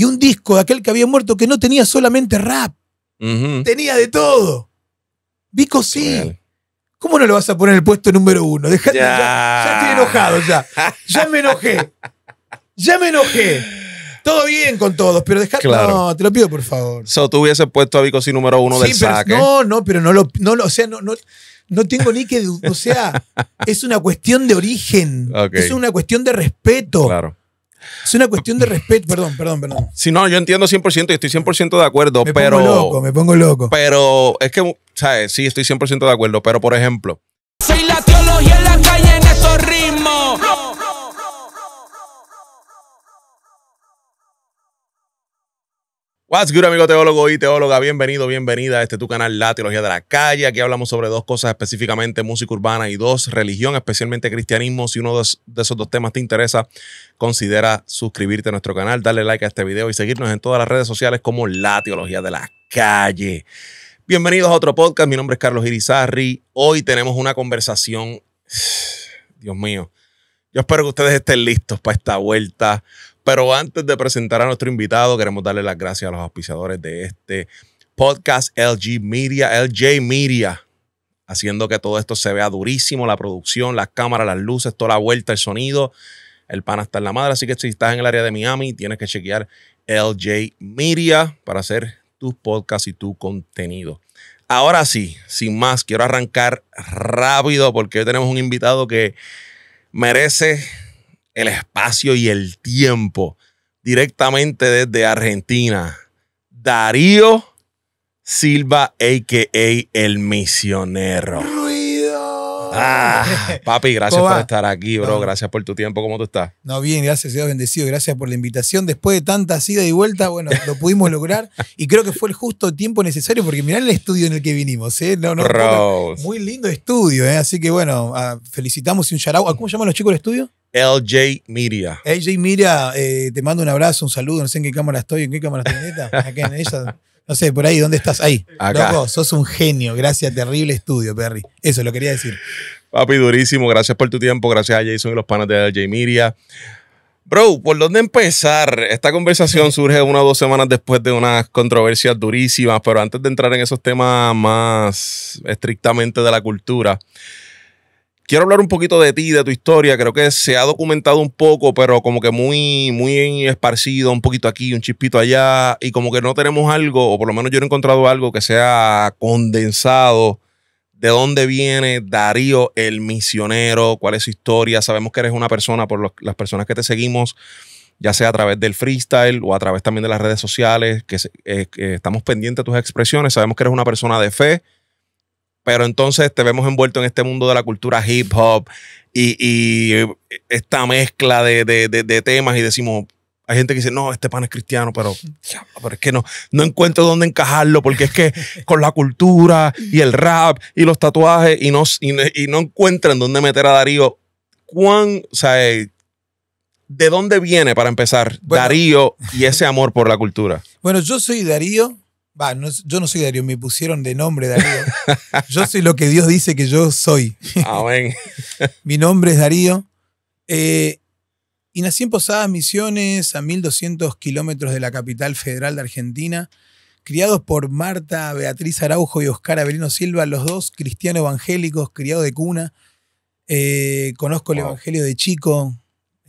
y un disco de aquel que había muerto que no tenía solamente rap, tenía de todo. Vico sí. ¿Cómo no lo vas a poner el puesto número uno? Dejate, ya. ya, estoy enojado ya. Ya me enojé. Ya me enojé. Todo bien con todos, pero dejad. No, te lo pido por favor. So, tú hubiese puesto a Vico sí número uno sí, del pero, No, no, pero no lo. No, o sea, no, no, tengo ni que. O sea, es una cuestión de origen. Es una cuestión de respeto. Claro. Es una cuestión de respeto. Perdón, perdón, perdón. Si no, yo entiendo 100% y estoy 100% de acuerdo, pero. Me pongo loco, me pongo loco. Pero es que, ¿sabes? Sí, estoy 100% de acuerdo, pero por ejemplo. Soy la teología en la calle en esos ritmos. What's good, amigo teólogo y teóloga? Bienvenido, bienvenida a este tu canal, La Teología de la Calle. Aquí hablamos sobre dos cosas específicamente, música urbana y dos, religión, especialmente cristianismo. Si uno de esos dos temas te interesa, considera suscribirte a nuestro canal, darle like a este video y seguirnos en todas las redes sociales como La Teología de la Calle. Bienvenidos a otro podcast. Mi nombre es Carlos Irizarri. Hoy tenemos una conversación. Dios mío. Yo espero que ustedes estén listos para esta vuelta pero antes de presentar a nuestro invitado, queremos darle las gracias a los auspiciadores de este podcast LG Media, LJ Media, haciendo que todo esto se vea durísimo, la producción, las cámaras, las luces, toda la vuelta, el sonido. El pan está en la madre, así que si estás en el área de Miami, tienes que chequear LJ Media para hacer tus podcasts y tu contenido. Ahora sí, sin más, quiero arrancar rápido porque hoy tenemos un invitado que merece el espacio y el tiempo. Directamente desde Argentina, Darío Silva, a.k.a. El Misionero. ¡Ruido! Ah, papi, gracias por estar aquí, bro. Gracias por tu tiempo. ¿Cómo tú estás? No, bien, gracias, Dios bendecido. Gracias por la invitación. Después de tanta idas y vuelta bueno, lo pudimos lograr. Y creo que fue el justo tiempo necesario porque mirá el estudio en el que vinimos, ¿eh? muy lindo estudio, ¿eh? Así que bueno, ah, felicitamos y un charau. ¿Cómo llaman los chicos el estudio? LJ Media. LJ Media, eh, te mando un abrazo, un saludo. No sé en qué cámara estoy, en qué cámara estoy, Acá en ella. No sé, por ahí, ¿dónde estás? Ahí. Acá. Loco, sos un genio. Gracias, terrible estudio, Perry. Eso lo quería decir. Papi, durísimo. Gracias por tu tiempo. Gracias a Jason y los panas de LJ Media. Bro, ¿por dónde empezar? Esta conversación surge una o dos semanas después de unas controversias durísimas, pero antes de entrar en esos temas más estrictamente de la cultura, Quiero hablar un poquito de ti, de tu historia. Creo que se ha documentado un poco, pero como que muy, muy esparcido, un poquito aquí, un chispito allá, y como que no tenemos algo, o por lo menos yo no he encontrado algo que sea condensado. ¿De dónde viene Darío el misionero? ¿Cuál es su historia? Sabemos que eres una persona, por las personas que te seguimos, ya sea a través del freestyle o a través también de las redes sociales, que eh, estamos pendientes de tus expresiones. Sabemos que eres una persona de fe, pero entonces te vemos envuelto en este mundo de la cultura hip hop y, esta mezcla de, temas y decimos, hay gente que dice, no, este pan es cristiano, pero, pero es que no, no encuentro dónde encajarlo porque es que con la cultura y el rap y los tatuajes y no, y, no encuentran dónde meter a Darío. ¿Cuán, o eh, ¿De dónde viene para empezar Darío y ese amor por la cultura? Bueno, yo soy Darío yo no soy Darío, me pusieron de nombre Darío. yo soy lo que Dios dice que yo soy. Amén. Ah, Mi nombre es Darío. Eh, y nací en Posadas Misiones, a 1200 kilómetros de la capital federal de Argentina, criados por Marta Beatriz Araujo y Oscar Avelino Silva, los dos cristianos evangélicos, criados de cuna. Eh, conozco el evangelio de chico,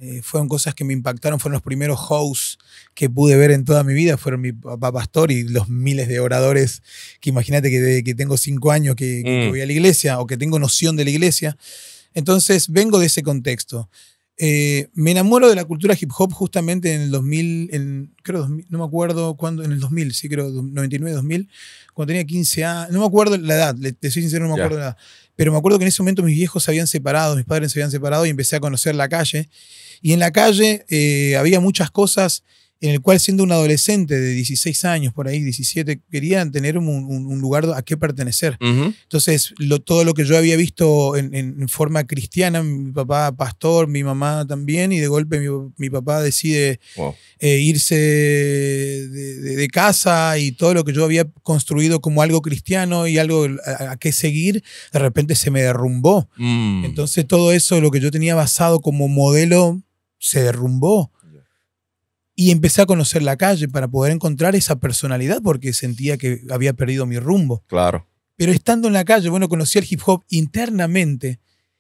eh, fueron cosas que me impactaron, fueron los primeros hosts que pude ver en toda mi vida, fueron mi papá pastor y los miles de oradores que imagínate que, tengo cinco años que, mm. voy a la iglesia o que tengo noción de la iglesia. Entonces vengo de ese contexto. Eh, me enamoro de la cultura hip hop justamente en el 2000, creo, no me acuerdo cuándo, en el 2000, sí, creo, 99, 2000, cuando tenía 15 años, no me acuerdo la edad, te soy sincero, no me acuerdo la edad, pero me acuerdo que en ese momento mis viejos se habían separado, mis padres se habían separado y empecé a conocer la calle y en la calle eh, había muchas cosas en el cual siendo un adolescente de 16 años, por ahí 17, querían tener un, lugar a qué pertenecer. Entonces, lo, todo lo que yo había visto en, forma cristiana, mi papá pastor, mi mamá también, y de golpe mi, papá decide eh, irse de, casa y todo lo que yo había construido como algo cristiano y algo a, qué seguir, de repente se me derrumbó. Mm. Entonces, todo eso, lo que yo tenía basado como modelo se derrumbó. Y empecé a conocer la calle para poder encontrar esa personalidad porque sentía que había perdido mi rumbo. Claro. Pero estando en la calle, bueno, conocí el hip hop internamente.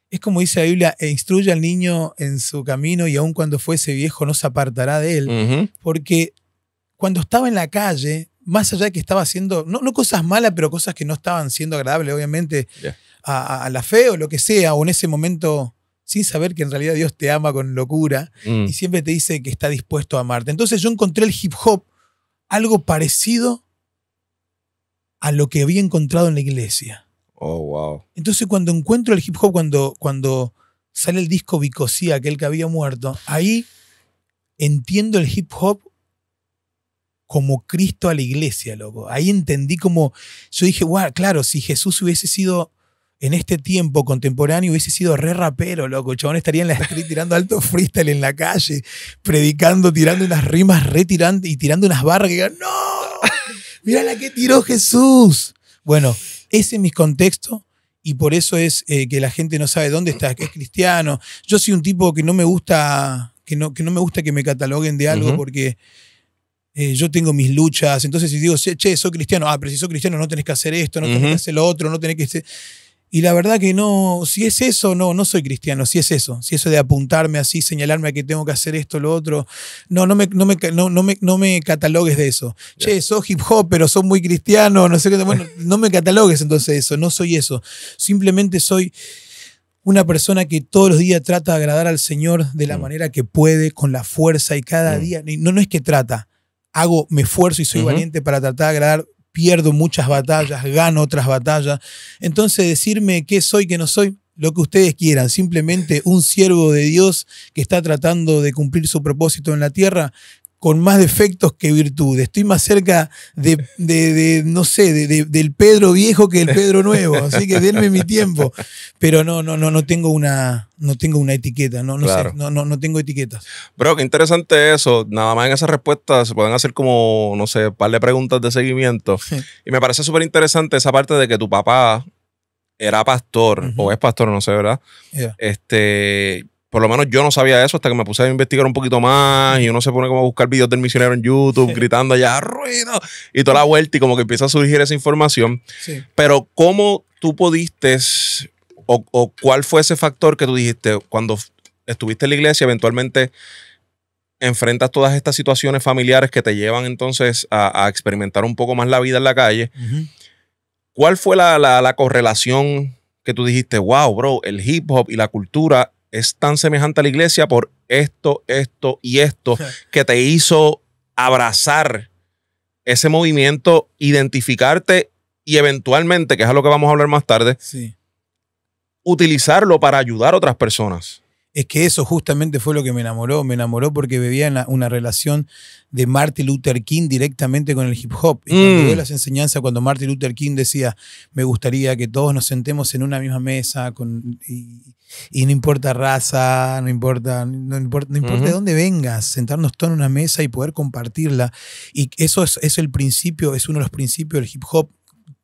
Es como dice la Biblia, e instruye al niño en su camino y aun cuando fuese viejo no se apartará de él. Porque cuando estaba en la calle, más allá de que estaba haciendo, no, cosas malas, pero cosas que no estaban siendo agradables, obviamente, a, a, la fe o lo que sea, o en ese momento sin saber que en realidad Dios te ama con locura mm. y siempre te dice que está dispuesto a amarte. Entonces yo encontré el hip hop algo parecido a lo que había encontrado en la iglesia. Oh, wow. Entonces cuando encuentro el hip hop, cuando, cuando sale el disco Bicosía, aquel que había muerto, ahí entiendo el hip hop como Cristo a la iglesia, loco. Ahí entendí como, yo dije, wow, claro, si Jesús hubiese sido en este tiempo contemporáneo hubiese sido re rapero, loco. El chabón estaría en la street tirando alto freestyle en la calle, predicando, tirando unas rimas retirando y tirando unas barras que digan, ¡No! ¡Mirá la que tiró Jesús! Bueno, ese es mi contexto y por eso es eh, que la gente no sabe dónde está, que es cristiano. Yo soy un tipo que no me gusta que no, que no me gusta que me cataloguen de algo porque eh, yo tengo mis luchas. Entonces, si digo, che, soy cristiano, ah, pero si sos cristiano no tenés que hacer esto, no tenés que hacer lo otro, no tenés que hacer y la verdad que no, si es eso, no, no soy cristiano, si es eso, si eso de apuntarme así, señalarme a que tengo que hacer esto, lo otro, no, no me, me, no, me, no me catalogues de eso. Che, sos hip hop, pero sos muy cristiano, no sé qué, bueno, no me catalogues entonces eso, no soy eso. Simplemente soy una persona que todos los días trata de agradar al Señor de la mm. manera que puede, con la fuerza y cada mm. día, no, es que trata, hago, me esfuerzo y soy valiente para tratar de agradar pierdo muchas batallas, gano otras batallas. Entonces decirme qué soy, qué no soy, lo que ustedes quieran, simplemente un siervo de Dios que está tratando de cumplir su propósito en la tierra, con más defectos que virtudes. Estoy más cerca de, no sé, del Pedro viejo que el Pedro nuevo. Así que denme mi tiempo. Pero no, no, no, no tengo una, no tengo una etiqueta. No, no, no, no, tengo etiquetas. Bro, qué interesante eso. Nada más en esas respuestas se pueden hacer como, no sé, un par de preguntas de seguimiento. y me parece súper interesante esa parte de que tu papá era pastor, o es pastor, no sé, ¿verdad? Este por lo menos yo no sabía eso hasta que me puse a investigar un poquito más y uno se pone como a buscar videos del misionero en YouTube, gritando allá, ¡Ah, ruido, y toda la vuelta y como que empieza a surgir esa información. Pero ¿cómo tú pudiste o, cuál fue ese factor que tú dijiste cuando estuviste en la iglesia, eventualmente enfrentas todas estas situaciones familiares que te llevan entonces a, experimentar un poco más la vida en la calle. ¿Cuál fue la, la, correlación que tú dijiste, wow, bro, el hip hop y la cultura es tan semejante a la iglesia por esto, esto y esto, que te hizo abrazar ese movimiento, identificarte y eventualmente, que es a lo que vamos a hablar más tarde, utilizarlo para ayudar a otras personas es que eso justamente fue lo que me enamoró. Me enamoró porque bebía una, relación de Martin Luther King directamente con el hip hop. Y cuando mm. las enseñanzas, cuando Martin Luther King decía, me gustaría que todos nos sentemos en una misma mesa con, y, no importa raza, no importa, no importa, de dónde vengas, sentarnos todos en una mesa y poder compartirla. Y eso es el principio, es uno de los principios del hip hop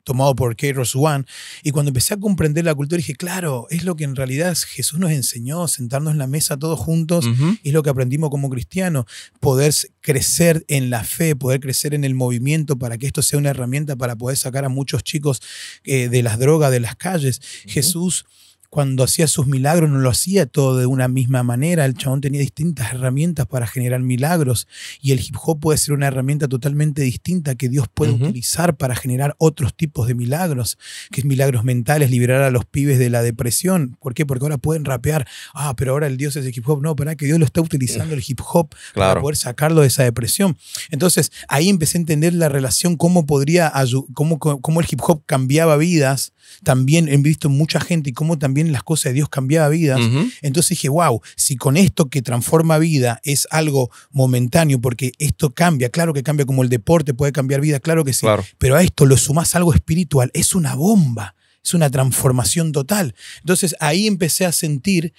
tomado por K. One. Y cuando empecé a comprender la cultura, dije, claro, es lo que en realidad Jesús nos enseñó, sentarnos en la mesa todos juntos, es lo que aprendimos como cristianos, poder crecer en la fe, poder crecer en el movimiento para que esto sea una herramienta para poder sacar a muchos chicos eh, de las drogas, de las calles. Jesús cuando hacía sus milagros no lo hacía todo de una misma manera, el chabón tenía distintas herramientas para generar milagros y el hip hop puede ser una herramienta totalmente distinta que Dios puede utilizar para generar otros tipos de milagros, que es milagros mentales, liberar a los pibes de la depresión. ¿Por qué? Porque ahora pueden rapear, ah, pero ahora el Dios es el hip hop. No, para que Dios lo está utilizando el hip hop para poder sacarlo de esa depresión. Entonces ahí empecé a entender la relación, cómo podría, cómo, cómo el hip hop cambiaba vidas, también he visto mucha gente y cómo también las cosas de Dios cambiaba vidas. Entonces dije, wow, si con esto que transforma vida es algo momentáneo, porque esto cambia, claro que cambia como el deporte puede cambiar vida, claro que sí, pero a esto lo sumás algo espiritual, es una bomba, es una transformación total. Entonces ahí empecé a sentir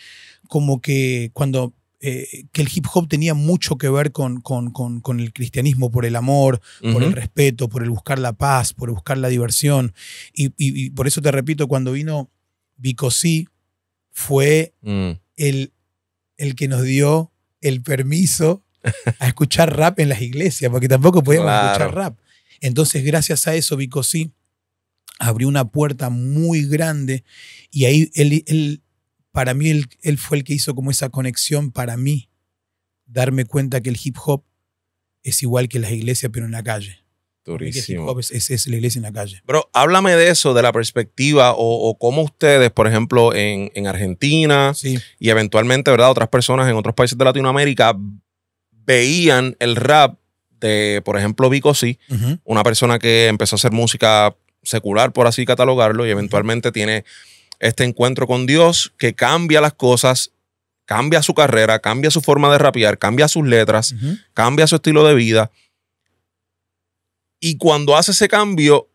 como que cuando eh, que el hip hop tenía mucho que ver con, el cristianismo, por el amor, por el respeto, por el buscar la paz, por buscar la diversión. y por eso te repito, cuando vino Bicosí fue mm. el, que nos dio el permiso a escuchar rap en las iglesias, porque tampoco podíamos escuchar rap. Entonces, gracias a eso, Bicosí abrió una puerta muy grande y ahí él, para mí, él, fue el que hizo como esa conexión para mí, darme cuenta que el hip hop es igual que las iglesias, pero en la calle. Es, es, la iglesia en la calle. pero háblame de eso, de la perspectiva o, o cómo ustedes, por ejemplo, en, Argentina y eventualmente, ¿verdad? Otras personas en otros países de Latinoamérica veían el rap de, por ejemplo, Vico sí, una persona que empezó a hacer música secular, por así catalogarlo, y eventualmente tiene este encuentro con Dios que cambia las cosas, cambia su carrera, cambia su forma de rapear, cambia sus letras, cambia su estilo de vida. Y cuando hace ese cambio,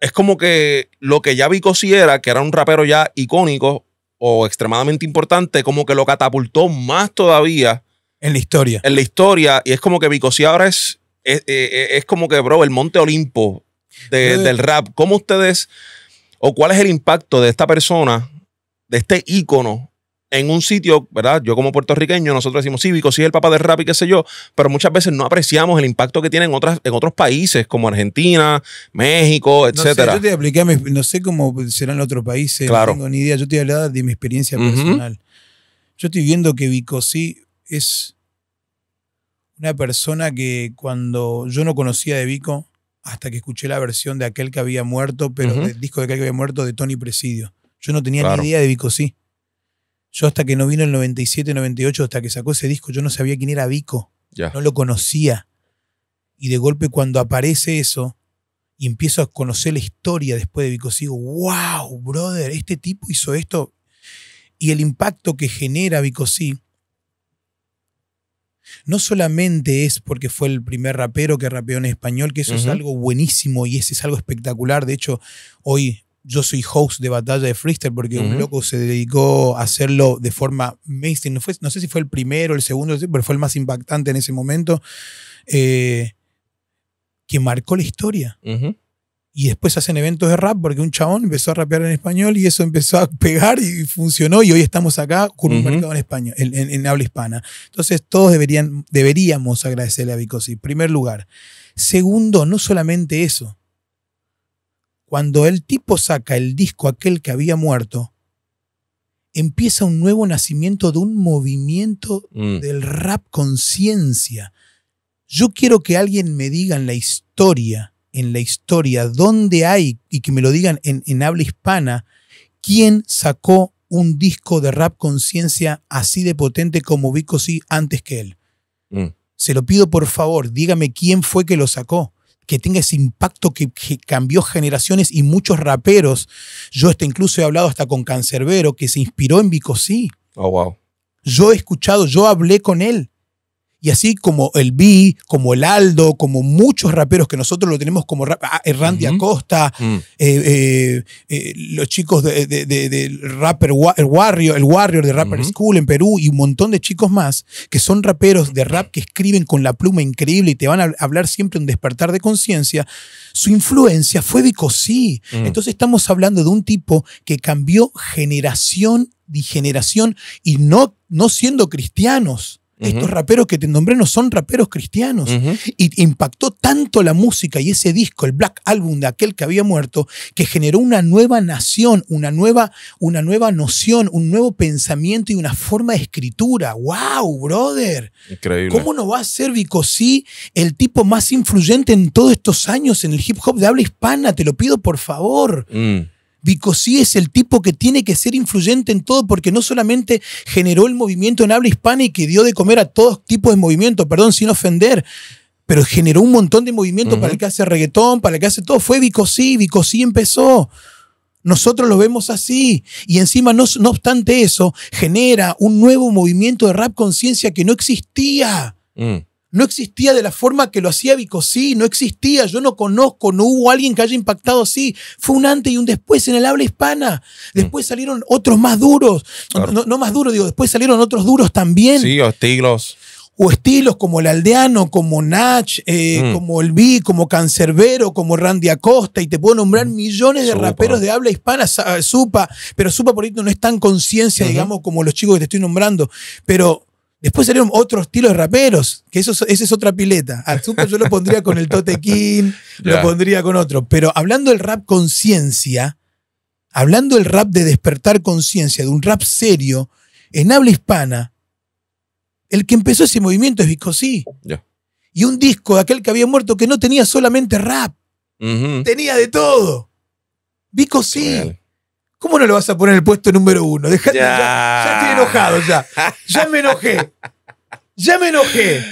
es como que lo que ya Vico era, que era un rapero ya icónico o extremadamente importante, como que lo catapultó más todavía. En la historia. En la historia. Y es como que Vico ahora es, eh, eh, es, como que, bro, el Monte Olimpo del rap. ¿Cómo ustedes, o cuál es el impacto de esta persona, de este ícono en un sitio, ¿verdad? Yo como puertorriqueño, nosotros decimos cívico, sí es el papá de rap y qué sé yo, pero muchas veces no apreciamos el impacto que tiene en, otras, en otros países como Argentina, México, etcétera. yo te expliqué, no sé cómo serán en otros países, no tengo ni idea. Yo te voy a de mi experiencia personal. Yo estoy viendo que Vico sí es una persona que cuando yo no conocía de Vico, hasta que escuché la versión de aquel que había muerto, pero del disco de aquel que había muerto de Tony Presidio. Yo no tenía ni idea de Vico sí yo hasta que no vino el 97, 98, hasta que sacó ese disco, yo no sabía quién era Vico. No lo conocía. Y de golpe cuando aparece eso y empiezo a conocer la historia después de Vico, sigo, wow, brother, este tipo hizo esto. Y el impacto que genera Vico, sí. no solamente es porque fue el primer rapero que rapeó en español, que eso es algo buenísimo y ese es algo espectacular. De hecho, hoy yo soy host de batalla de freestyle porque un loco se dedicó a hacerlo de forma mainstream. No, sé si fue el primero, el segundo, pero fue el más impactante en ese momento, eh, que marcó la historia. Y después hacen eventos de rap porque un chabón empezó a rapear en español y eso empezó a pegar y funcionó y hoy estamos acá con un mercado en, español, en, habla hispana. Entonces todos deberían, deberíamos agradecerle a Vicosi, primer lugar. Segundo, no solamente eso, cuando el tipo saca el disco aquel que había muerto, empieza un nuevo nacimiento de un movimiento mm. del rap conciencia. Yo quiero que alguien me diga en la historia, en la historia, dónde hay, y que me lo digan en, habla hispana, quién sacó un disco de rap conciencia así de potente como Vico sí antes que él. Mm. Se lo pido por favor, dígame quién fue que lo sacó que tenga ese impacto que, cambió generaciones y muchos raperos. Yo hasta incluso he hablado hasta con Cancerbero, que se inspiró en Bicosí. Oh, wow. Yo he escuchado, yo hablé con él. Y así como el B, como el Aldo, como muchos raperos que nosotros lo tenemos como rap, ah, eh, Randy Acosta, mm. eh, eh, los chicos de, Rapper el Warrior, el Warrior de Rapper School en Perú y un montón de chicos más que son raperos de rap que escriben con la pluma increíble y te van a hablar siempre un despertar de conciencia. Su influencia fue de Cosí, mm. Entonces estamos hablando de un tipo que cambió generación y generación y no, no siendo cristianos estos raperos que te nombré no son raperos cristianos. Y impactó tanto la música y ese disco, el Black Album de aquel que había muerto, que generó una nueva nación, una nueva, una nueva noción, un nuevo pensamiento y una forma de escritura. ¡Wow, brother! Increíble. ¿Cómo no va a ser Vicosí el tipo más influyente en todos estos años en el hip hop de habla hispana? Te lo pido por favor. Mm. Vicosí es el tipo que tiene que ser influyente en todo porque no solamente generó el movimiento en habla hispana y que dio de comer a todos tipos de movimiento, perdón, sin ofender, pero generó un montón de movimiento para el que hace reggaetón, para el que hace todo. Fue Vicosí, Vicosí empezó. Nosotros lo vemos así. Y encima, no, obstante eso, genera un nuevo movimiento de rap conciencia que no existía. Mm no existía de la forma que lo hacía Vico sí, no existía, yo no conozco, no hubo alguien que haya impactado así. Fue un antes y un después en el habla hispana. Después mm. salieron otros más duros, no, más duros, digo, después salieron otros duros también. Sí, o estilos. O estilos como el aldeano, como Nach, eh, mm. como el Vi, como Cancerbero, como Randy Acosta, y te puedo nombrar mm. millones de raperos de habla hispana, eh, Supa, pero Supa por ahí no es tan conciencia, digamos, como los chicos que te estoy nombrando, pero Después salieron otros estilos de raperos, que eso, esa es otra pileta. Al yo lo pondría con el Tote lo pondría con otro. Pero hablando del rap conciencia, hablando del rap de despertar conciencia, de un rap serio, en habla hispana, el que empezó ese movimiento es Vico sí Y un disco de aquel que había muerto que no tenía solamente rap, tenía de todo. sí. ¿Cómo no lo vas a poner en el puesto número uno? Dejate, ya. ya, estoy enojado ya. Ya me enojé. Ya me enojé.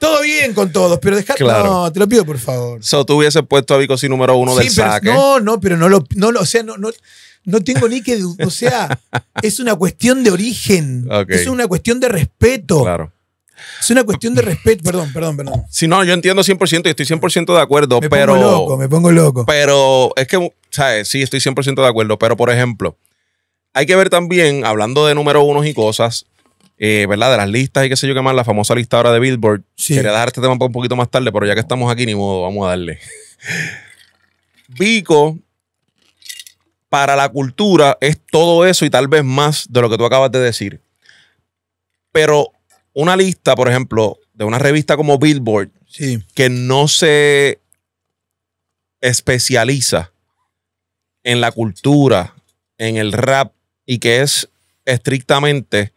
Todo bien con todos, pero dejate. No, te lo pido por favor. So, tú hubieses puesto a bico número uno del saque. No, no, pero no lo. No, o sea, no, no, tengo ni que. O sea, es una cuestión de origen. Es una cuestión de respeto. Claro. Es una cuestión de respeto, perdón, perdón, perdón. si no, yo entiendo 100% y estoy 100% de acuerdo, me pero... Me pongo loco, me pongo loco. Pero es que, ¿sabes? Sí, estoy 100% de acuerdo, pero por ejemplo, hay que ver también, hablando de número unos y cosas, eh, ¿verdad? De las listas y qué sé yo qué más, la famosa lista ahora de Billboard. Sí. Quería dejar este tema para un poquito más tarde, pero ya que estamos aquí, ni modo, vamos a darle. Vico, para la cultura, es todo eso y tal vez más de lo que tú acabas de decir. Pero una lista, por ejemplo, de una revista como Billboard, que no se especializa en la cultura, en el rap, y que es estrictamente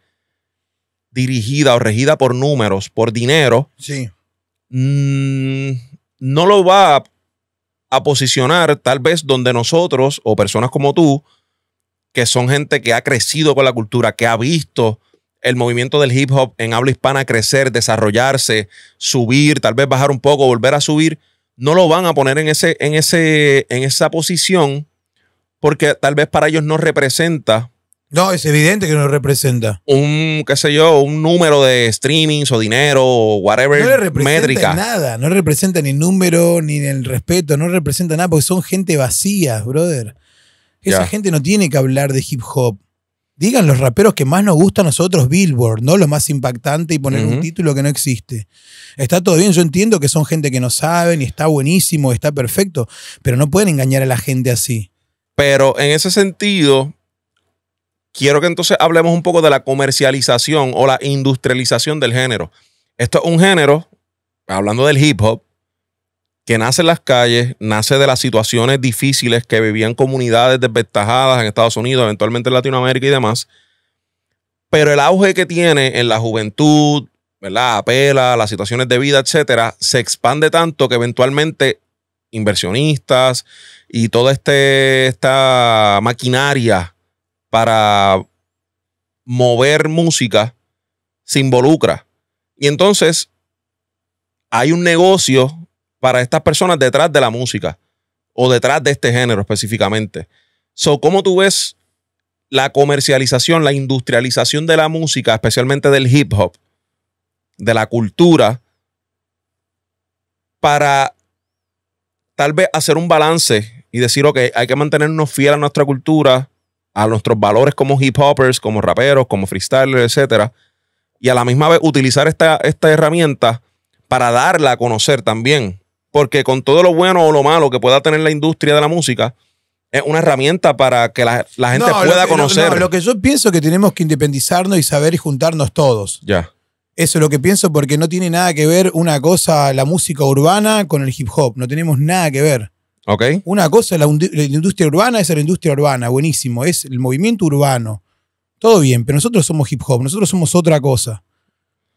dirigida o regida por números, por dinero, sí. Mm, no lo va a, a, posicionar tal vez donde nosotros o personas como tú, que son gente que ha crecido con la cultura, que ha visto el movimiento del hip hop en habla hispana crecer, desarrollarse, subir, tal vez bajar un poco, volver a subir, no lo van a poner en, ese, en, ese, en esa posición porque tal vez para ellos no representa. No, es evidente que no representa. Un, qué sé yo, un número de streamings o dinero o whatever. No representa nada, no representa ni número, ni el respeto, no representa nada porque son gente vacía, brother. Esa gente no tiene que hablar de hip hop digan los raperos que más nos gusta, a nosotros Billboard, no lo más impactante y poner un título que no existe. Está todo bien, yo entiendo que son gente que no saben y está buenísimo, está perfecto, pero no pueden engañar a la gente así. Pero en ese sentido, quiero que entonces hablemos un poco de la comercialización o la industrialización del género. Esto es un género, hablando del hip hop, que nace en las calles, nace de las situaciones difíciles que vivían comunidades desventajadas en Estados Unidos, eventualmente en Latinoamérica y demás. Pero el auge que tiene en la juventud, ¿verdad? Apela a las situaciones de vida, etcétera, se expande tanto que eventualmente inversionistas y toda este, esta maquinaria para mover música se involucra. Y entonces hay un negocio para estas personas detrás de la música o detrás de este género específicamente. So, ¿cómo tú ves la comercialización, la industrialización de la música, especialmente del hip hop, de la cultura, para tal vez hacer un balance y decir, ok, hay que mantenernos fieles a nuestra cultura, a nuestros valores como hip hoppers, como raperos, como freestylers, etc. Y a la misma vez utilizar esta, esta herramienta para darla a conocer también porque con todo lo bueno o lo malo que pueda tener la industria de la música, es una herramienta para que la, gente pueda conocer. No, lo que yo pienso es que tenemos que independizarnos y saber y juntarnos todos. Ya. Eso es lo que pienso porque no tiene nada que ver una cosa, la música urbana con el hip hop. No tenemos nada que ver. Ok. Una cosa la industria urbana, es la industria urbana, buenísimo. Es el movimiento urbano. Todo bien, pero nosotros somos hip hop, nosotros somos otra cosa.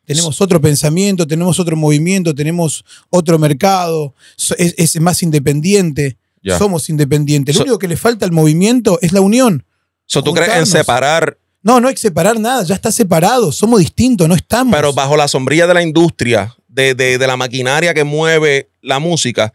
Tenemos otro pensamiento, tenemos otro movimiento, tenemos otro mercado, es, más independiente, somos independientes. Lo único que le falta al movimiento es la unión. So, ¿Tú crees en separar? No, no hay que separar nada, ya está separado, somos distintos, no estamos. Pero bajo la sombrilla de la industria, de la maquinaria que mueve la música,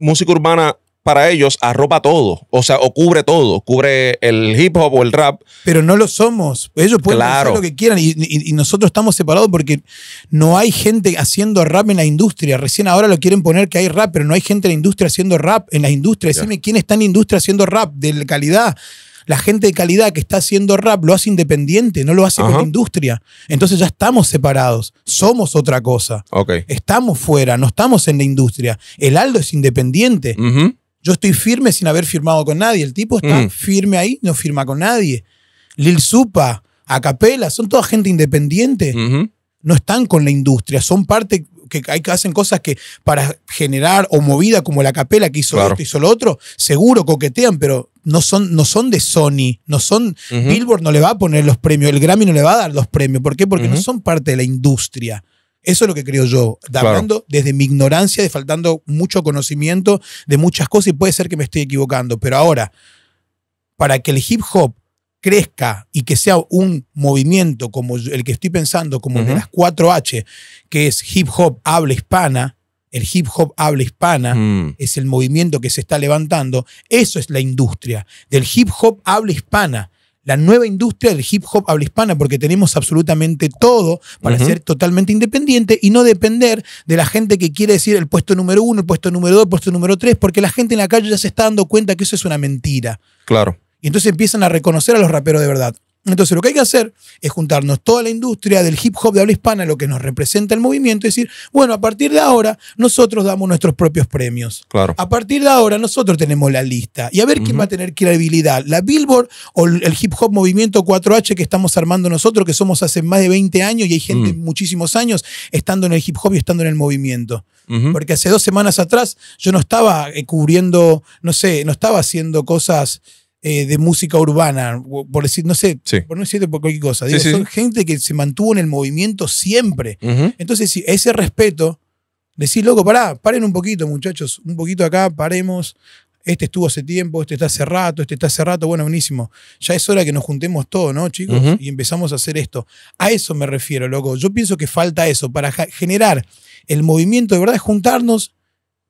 música urbana para ellos arropa todo, o sea, o cubre todo, cubre el hip hop o el rap. Pero no lo somos, ellos pueden hacer lo que quieran y, nosotros estamos separados porque no hay gente haciendo rap en la industria. Recién ahora lo quieren poner que hay rap, pero no hay gente en la industria haciendo rap en la industria. Decime quién está en la industria haciendo rap de calidad. La gente de calidad que está haciendo rap lo hace independiente, no lo hace con la industria. Entonces ya estamos separados, somos otra cosa. Estamos fuera, no estamos en la industria. El Aldo es independiente. Yo estoy firme sin haber firmado con nadie. El tipo está mm. firme ahí, no firma con nadie. Lil Supa, Acapela, son toda gente independiente. No están con la industria, son parte que, hay, que hacen cosas que para generar o movida como la capela que hizo esto, hizo lo otro, seguro coquetean, pero no son, no son de Sony, no son, Billboard no le va a poner los premios, el Grammy no le va a dar los premios. ¿Por qué? Porque no son parte de la industria. Eso es lo que creo yo, hablando desde mi ignorancia, de faltando mucho conocimiento de muchas cosas y puede ser que me estoy equivocando, pero ahora, para que el hip hop crezca y que sea un movimiento como el que estoy pensando, como el de las 4H, que es hip hop habla hispana, el hip hop habla hispana, mm. es el movimiento que se está levantando, eso es la industria del hip hop habla hispana la nueva industria del hip hop habla hispana, porque tenemos absolutamente todo para ser totalmente independiente y no depender de la gente que quiere decir el puesto número uno, el puesto número dos, el puesto número tres, porque la gente en la calle ya se está dando cuenta que eso es una mentira. Claro. Y entonces empiezan a reconocer a los raperos de verdad. Entonces lo que hay que hacer es juntarnos toda la industria del hip hop de habla hispana, lo que nos representa el movimiento, y decir, bueno, a partir de ahora nosotros damos nuestros propios premios. Claro. A partir de ahora nosotros tenemos la lista. Y a ver quién va a tener credibilidad, la Billboard o el hip hop movimiento 4H que estamos armando nosotros, que somos hace más de 20 años y hay gente mm. muchísimos años estando en el hip hop y estando en el movimiento. Porque hace dos semanas atrás yo no estaba eh, cubriendo, no sé, no estaba haciendo cosas eh, de música urbana, por decir, no sé, por no decirte por cualquier cosa. Son gente que se mantuvo en el movimiento siempre. Entonces, ese respeto, decir, loco, pará, paren un poquito, muchachos, un poquito acá, paremos. Este estuvo hace tiempo, este está hace rato, este está hace rato, bueno, buenísimo. Ya es hora que nos juntemos todos, ¿no, chicos? Y empezamos a hacer esto. A eso me refiero, loco. Yo pienso que falta eso para generar el movimiento de verdad, juntarnos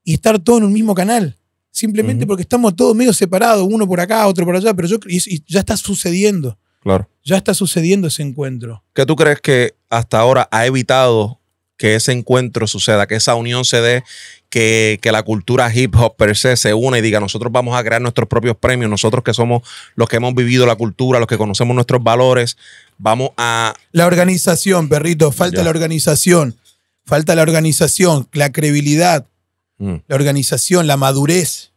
y estar todo en un mismo canal simplemente porque estamos todos medio separados, uno por acá, otro por allá, pero yo y, ya está sucediendo. Claro. Ya está sucediendo ese encuentro. ¿Qué tú crees que hasta ahora ha evitado que ese encuentro suceda, que esa unión se dé, que, la cultura hip hop per se se une y diga, nosotros vamos a crear nuestros propios premios, nosotros que somos los que hemos vivido la cultura, los que conocemos nuestros valores, vamos a... La organización, perrito, falta la organización, falta la organización, la credibilidad, Mm. La organización, la madurez.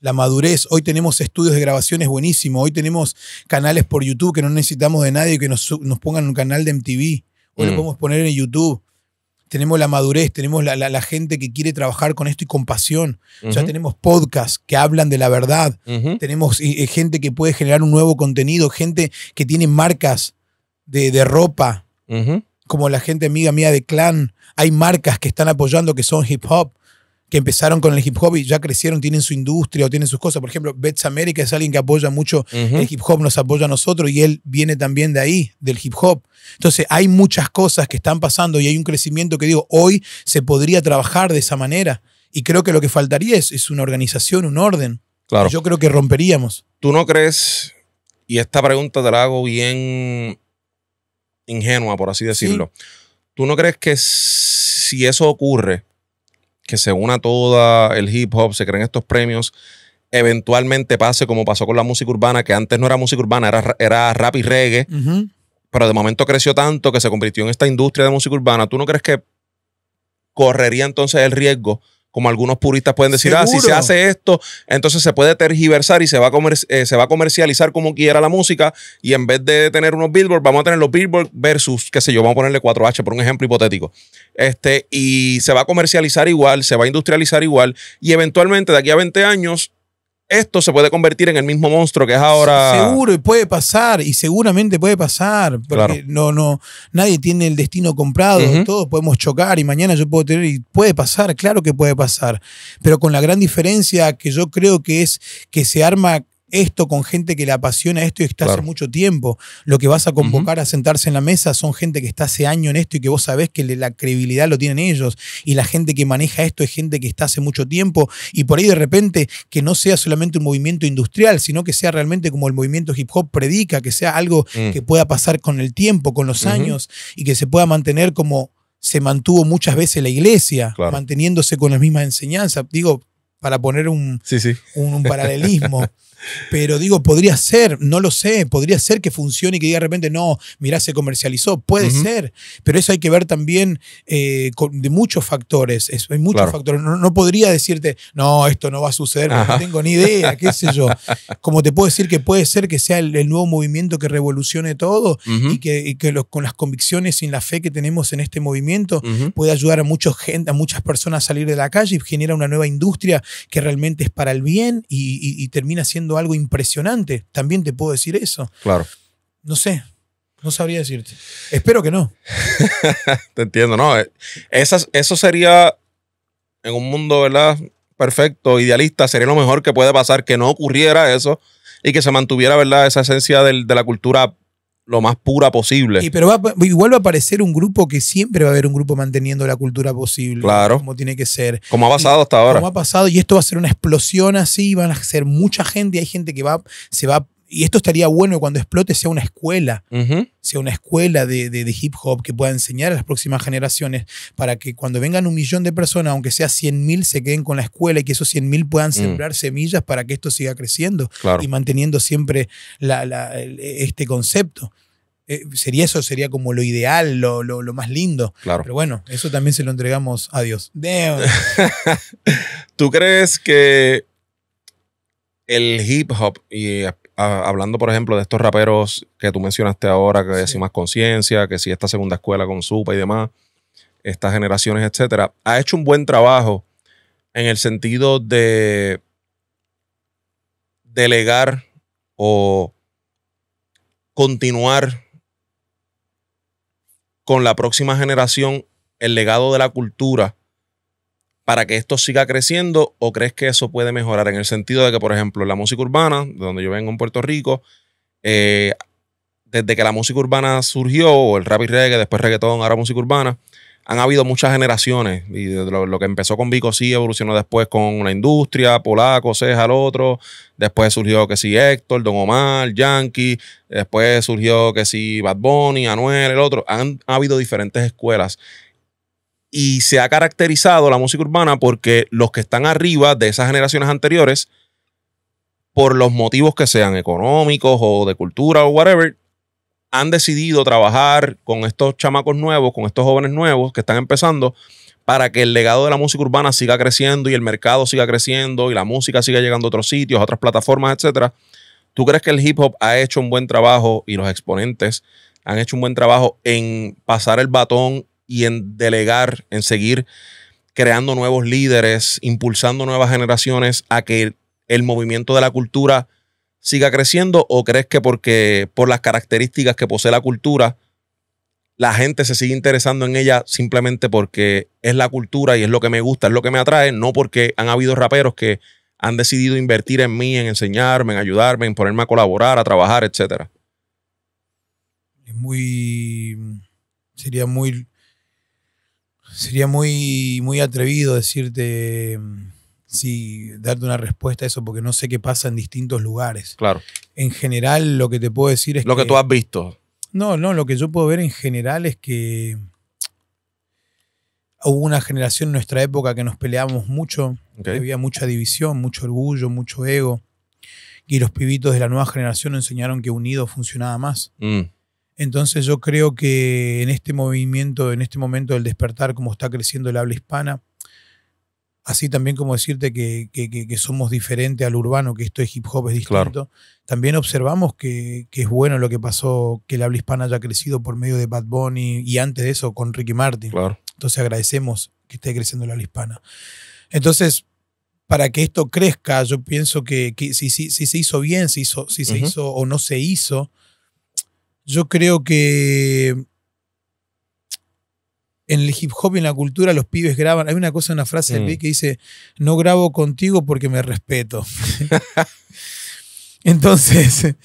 La madurez. Hoy tenemos estudios de grabaciones buenísimos. Hoy tenemos canales por YouTube que no necesitamos de nadie que nos, pongan un canal de MTV. o lo mm. podemos poner en YouTube. Tenemos la madurez, tenemos la, gente que quiere trabajar con esto y con pasión. Ya tenemos podcasts que hablan de la verdad. Tenemos eh, eh, gente que puede generar un nuevo contenido, gente que tiene marcas de, ropa. como la gente amiga mía de Clan, hay marcas que están apoyando que son hip hop, que empezaron con el hip hop y ya crecieron, tienen su industria o tienen sus cosas. Por ejemplo, Bets America es alguien que apoya mucho el hip hop, nos apoya a nosotros y él viene también de ahí, del hip hop. Entonces, hay muchas cosas que están pasando y hay un crecimiento que digo, hoy se podría trabajar de esa manera. Y creo que lo que faltaría es, es una organización, un orden. Yo creo que romperíamos. ¿Tú no crees? Y esta pregunta te la hago bien ingenua, por así decirlo. ¿Tú no crees que si eso ocurre, que se una toda el hip hop, se creen estos premios, eventualmente pase como pasó con la música urbana, que antes no era música urbana, era, era rap y reggae, pero de momento creció tanto que se convirtió en esta industria de música urbana. ¿Tú no crees que correría entonces el riesgo como algunos puristas pueden decir, ah, si se hace esto, entonces se puede tergiversar y se va, a eh, se va a comercializar como quiera la música y en vez de tener unos billboards, vamos a tener los billboards versus, qué sé yo, vamos a ponerle 4H por un ejemplo hipotético. Este, y se va a comercializar igual, se va a industrializar igual y eventualmente de aquí a 20 años esto se puede convertir en el mismo monstruo que es ahora. Seguro, y puede pasar, y seguramente puede pasar, porque no, no, nadie tiene el destino comprado, todos podemos chocar y mañana yo puedo tener, y puede pasar, claro que puede pasar, pero con la gran diferencia que yo creo que es que se arma esto con gente que le apasiona esto y está hace mucho tiempo. Lo que vas a convocar a sentarse en la mesa son gente que está hace año en esto y que vos sabés que la credibilidad lo tienen ellos. Y la gente que maneja esto es gente que está hace mucho tiempo. Y por ahí de repente que no sea solamente un movimiento industrial, sino que sea realmente como el movimiento hip hop predica, que sea algo mm. que pueda pasar con el tiempo, con los años y que se pueda mantener como se mantuvo muchas veces la iglesia, manteniéndose con las mismas enseñanzas. Digo, para poner un paralelismo. Pero digo, podría ser, no lo sé, podría ser que funcione y que de repente, no, mirá, se comercializó, puede ser, pero eso hay que ver también eh, de muchos factores, hay muchos factores, no, podría decirte, no, esto no va a suceder, no tengo ni idea, qué sé yo. Como te puedo decir que puede ser que sea el, nuevo movimiento que revolucione todo y que, con las convicciones y la fe que tenemos en este movimiento puede ayudar a, mucha gente, a muchas personas a salir de la calle y genera una nueva industria que realmente es para el bien y termina siendo algo impresionante, también te puedo decir eso. Claro. No sé, no sabría decirte. Espero que no. te entiendo, no. Eh, eso sería en un mundo, ¿verdad? Perfecto, idealista, sería lo mejor que puede pasar que no ocurriera eso y que se mantuviera, ¿verdad? Esa esencia del, de la cultura lo más pura posible. Y pero va, igual va a aparecer un grupo que siempre va a haber un grupo manteniendo la cultura posible. Claro. Como tiene que ser. Como ha pasado hasta ahora. Como ha pasado y esto va a ser una explosión así, van a ser mucha gente hay gente que va, se va y esto estaría bueno cuando explote sea una escuela, sea una escuela de, hip hop que pueda enseñar a las próximas generaciones para que cuando vengan un millón de personas, aunque sea 100.000, mil, se queden con la escuela y que esos 100 mil puedan mm. sembrar semillas para que esto siga creciendo y manteniendo siempre este concepto. Eh, sería eso, sería como lo ideal, lo, más lindo. Pero bueno, eso también se lo entregamos a Dios. ¿Tú crees que el hip hop y hablando, por ejemplo, de estos raperos que tú mencionaste ahora, que decimos si más conciencia, que si esta segunda escuela con Supa y demás, estas generaciones, etcétera, ha hecho un buen trabajo en el sentido de delegar o continuar con la próxima generación el legado de la cultura para que esto siga creciendo o crees que eso puede mejorar en el sentido de que, por ejemplo, la música urbana, de donde yo vengo en Puerto Rico, eh, desde que la música urbana surgió, o el rap y reggae, después reggaetón, ahora música urbana, han habido muchas generaciones. Y lo, que empezó con Vico sí evolucionó después con la industria, Polaco, Ceja, el otro. Después surgió que sí Héctor, Don Omar, Yankee. Después surgió que sí Bad Bunny, Anuel, el otro. han habido diferentes escuelas y se ha caracterizado la música urbana porque los que están arriba de esas generaciones anteriores, por los motivos que sean económicos o de cultura o whatever, han decidido trabajar con estos chamacos nuevos, con estos jóvenes nuevos que están empezando, para que el legado de la música urbana siga creciendo y el mercado siga creciendo y la música siga llegando a otros sitios, a otras plataformas, etc. ¿Tú crees que el hip hop ha hecho un buen trabajo y los exponentes han hecho un buen trabajo en pasar el batón y en delegar, en seguir creando nuevos líderes, impulsando nuevas generaciones a que el movimiento de la cultura siga creciendo o crees que porque por las características que posee la cultura la gente se sigue interesando en ella simplemente porque es la cultura y es lo que me gusta, es lo que me atrae, no porque han habido raperos que han decidido invertir en mí, en enseñarme, en ayudarme, en ponerme a colaborar, a trabajar, etcétera. Es muy sería muy sería muy, muy atrevido decirte, mm, si darte una respuesta a eso, porque no sé qué pasa en distintos lugares. Claro. En general, lo que te puedo decir es... Lo que, tú has visto. No, no, lo que yo puedo ver en general es que hubo una generación en nuestra época que nos peleábamos mucho, que había mucha división, mucho orgullo, mucho ego, y los pibitos de la nueva generación enseñaron que unido funcionaba más. Mm. Entonces yo creo que en este movimiento, en este momento del despertar, como está creciendo el habla hispana, así también como decirte que, que, somos diferente al urbano, que esto de hip hop es distinto, también observamos que, que, es bueno lo que pasó, que el habla hispana haya crecido por medio de Bad Bunny y antes de eso con Ricky Martin. Entonces agradecemos que esté creciendo el habla hispana. Entonces, para que esto crezca, yo pienso que, si, si, si, se hizo bien, si, si se hizo o no se hizo, yo creo que en el hip hop y en la cultura los pibes graban. Hay una cosa, una frase de que dice, no grabo contigo porque me respeto. Entonces,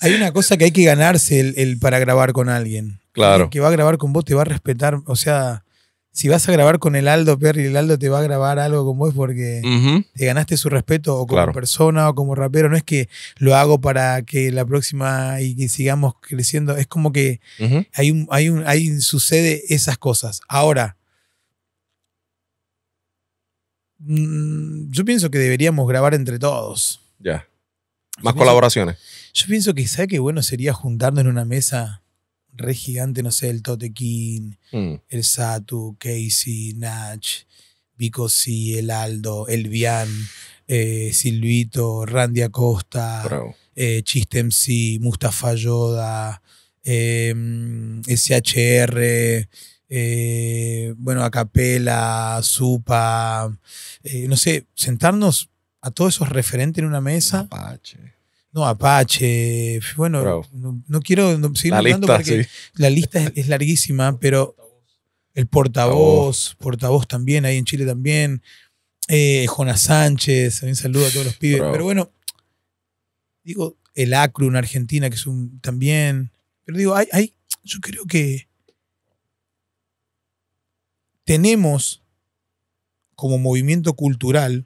hay una cosa que hay que ganarse el, para grabar con alguien. Claro. que va a grabar con vos te va a respetar, o sea, si vas a grabar con el Aldo Perry, el Aldo te va a grabar algo con vos porque te ganaste su respeto o como persona o como rapero. No es que lo hago para que la próxima y que sigamos creciendo. Es como que ahí hay hay sucede esas cosas. Ahora, mm, yo pienso que deberíamos grabar entre todos. Ya. Más colaboraciones. yo pienso que, ¿sabes qué bueno sería juntarnos en una mesa? re gigante, no sé, el Totequín, mm. el Satu, Casey, Nach, Vico C, el Aldo, el Vian, eh, Silvito, Randy Acosta, eh, Chistem C, Mustafa Yoda, SHR, em, eh, bueno, Acapela, Supa, eh, no sé, sentarnos a todos esos referentes en una mesa. No, Apache. Bueno, no, quiero seguir hablando porque la lista es, larguísima, pero el portavoz, portavoz también, ahí en Chile también. Eh, Jonas Sánchez, también saludo a todos los pibes. Pero bueno, digo, el Acru en Argentina, que es un también. Pero digo, hay, hay, yo creo que tenemos como movimiento cultural,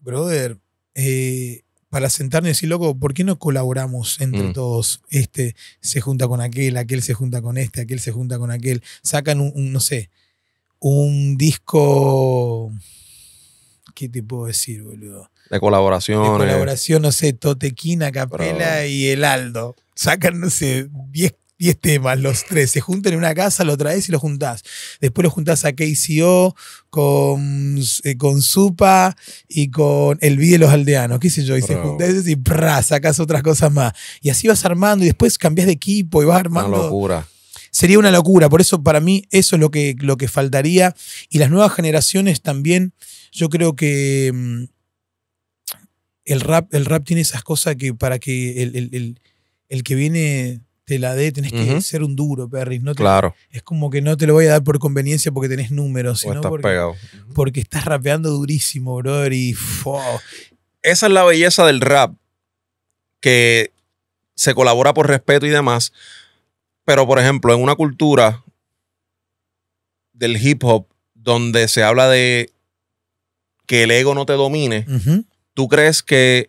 brother, eh, para sentarme y decir, loco, ¿por qué no colaboramos entre mm. todos? Este se junta con aquel, aquel se junta con este, aquel se junta con aquel. Sacan un, no sé, un disco. ¿Qué te puedo decir, boludo? La colaboración. De colaboración, no sé, Totequina, Capela y El Aldo. Sacan, no sé, 10 10 temas, los tres, se juntan en una casa, lo traes y lo juntás. Después lo juntás a KCO con, eh, con Supa y con El Vídeo de los Aldeanos, qué sé yo, y se juntás y ¡prá! sacás otras cosas más. Y así vas armando y después cambias de equipo y vas armando. Una locura. Sería una locura, por eso para mí eso es lo que, lo que faltaría. Y las nuevas generaciones también, yo creo que mm, el, rap, el rap tiene esas cosas que para que el que viene te la dé, tenés que ser un duro, Perry. No claro. Es como que no te lo voy a dar por conveniencia porque tenés números, sino porque, porque estás rapeando durísimo, brother. Y esa es la belleza del rap, que se colabora por respeto y demás. Pero, por ejemplo, en una cultura del hip hop donde se habla de que el ego no te domine, ¿tú crees que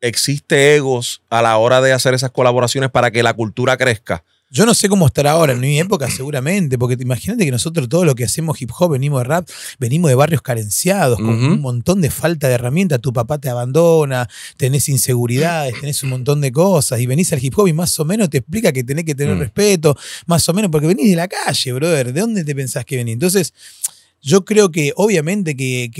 existe egos a la hora de hacer esas colaboraciones para que la cultura crezca. Yo no sé cómo estará ahora, en mi época seguramente, porque imagínate que nosotros todo lo que hacemos hip hop, venimos de rap, venimos de barrios carenciados, con un montón de falta de herramientas, tu papá te abandona, tenés inseguridades, tenés un montón de cosas, y venís al hip hop y más o menos te explica que tenés que tener mm. respeto, más o menos, porque venís de la calle, brother, ¿de dónde te pensás que venís? Entonces, yo creo que obviamente que,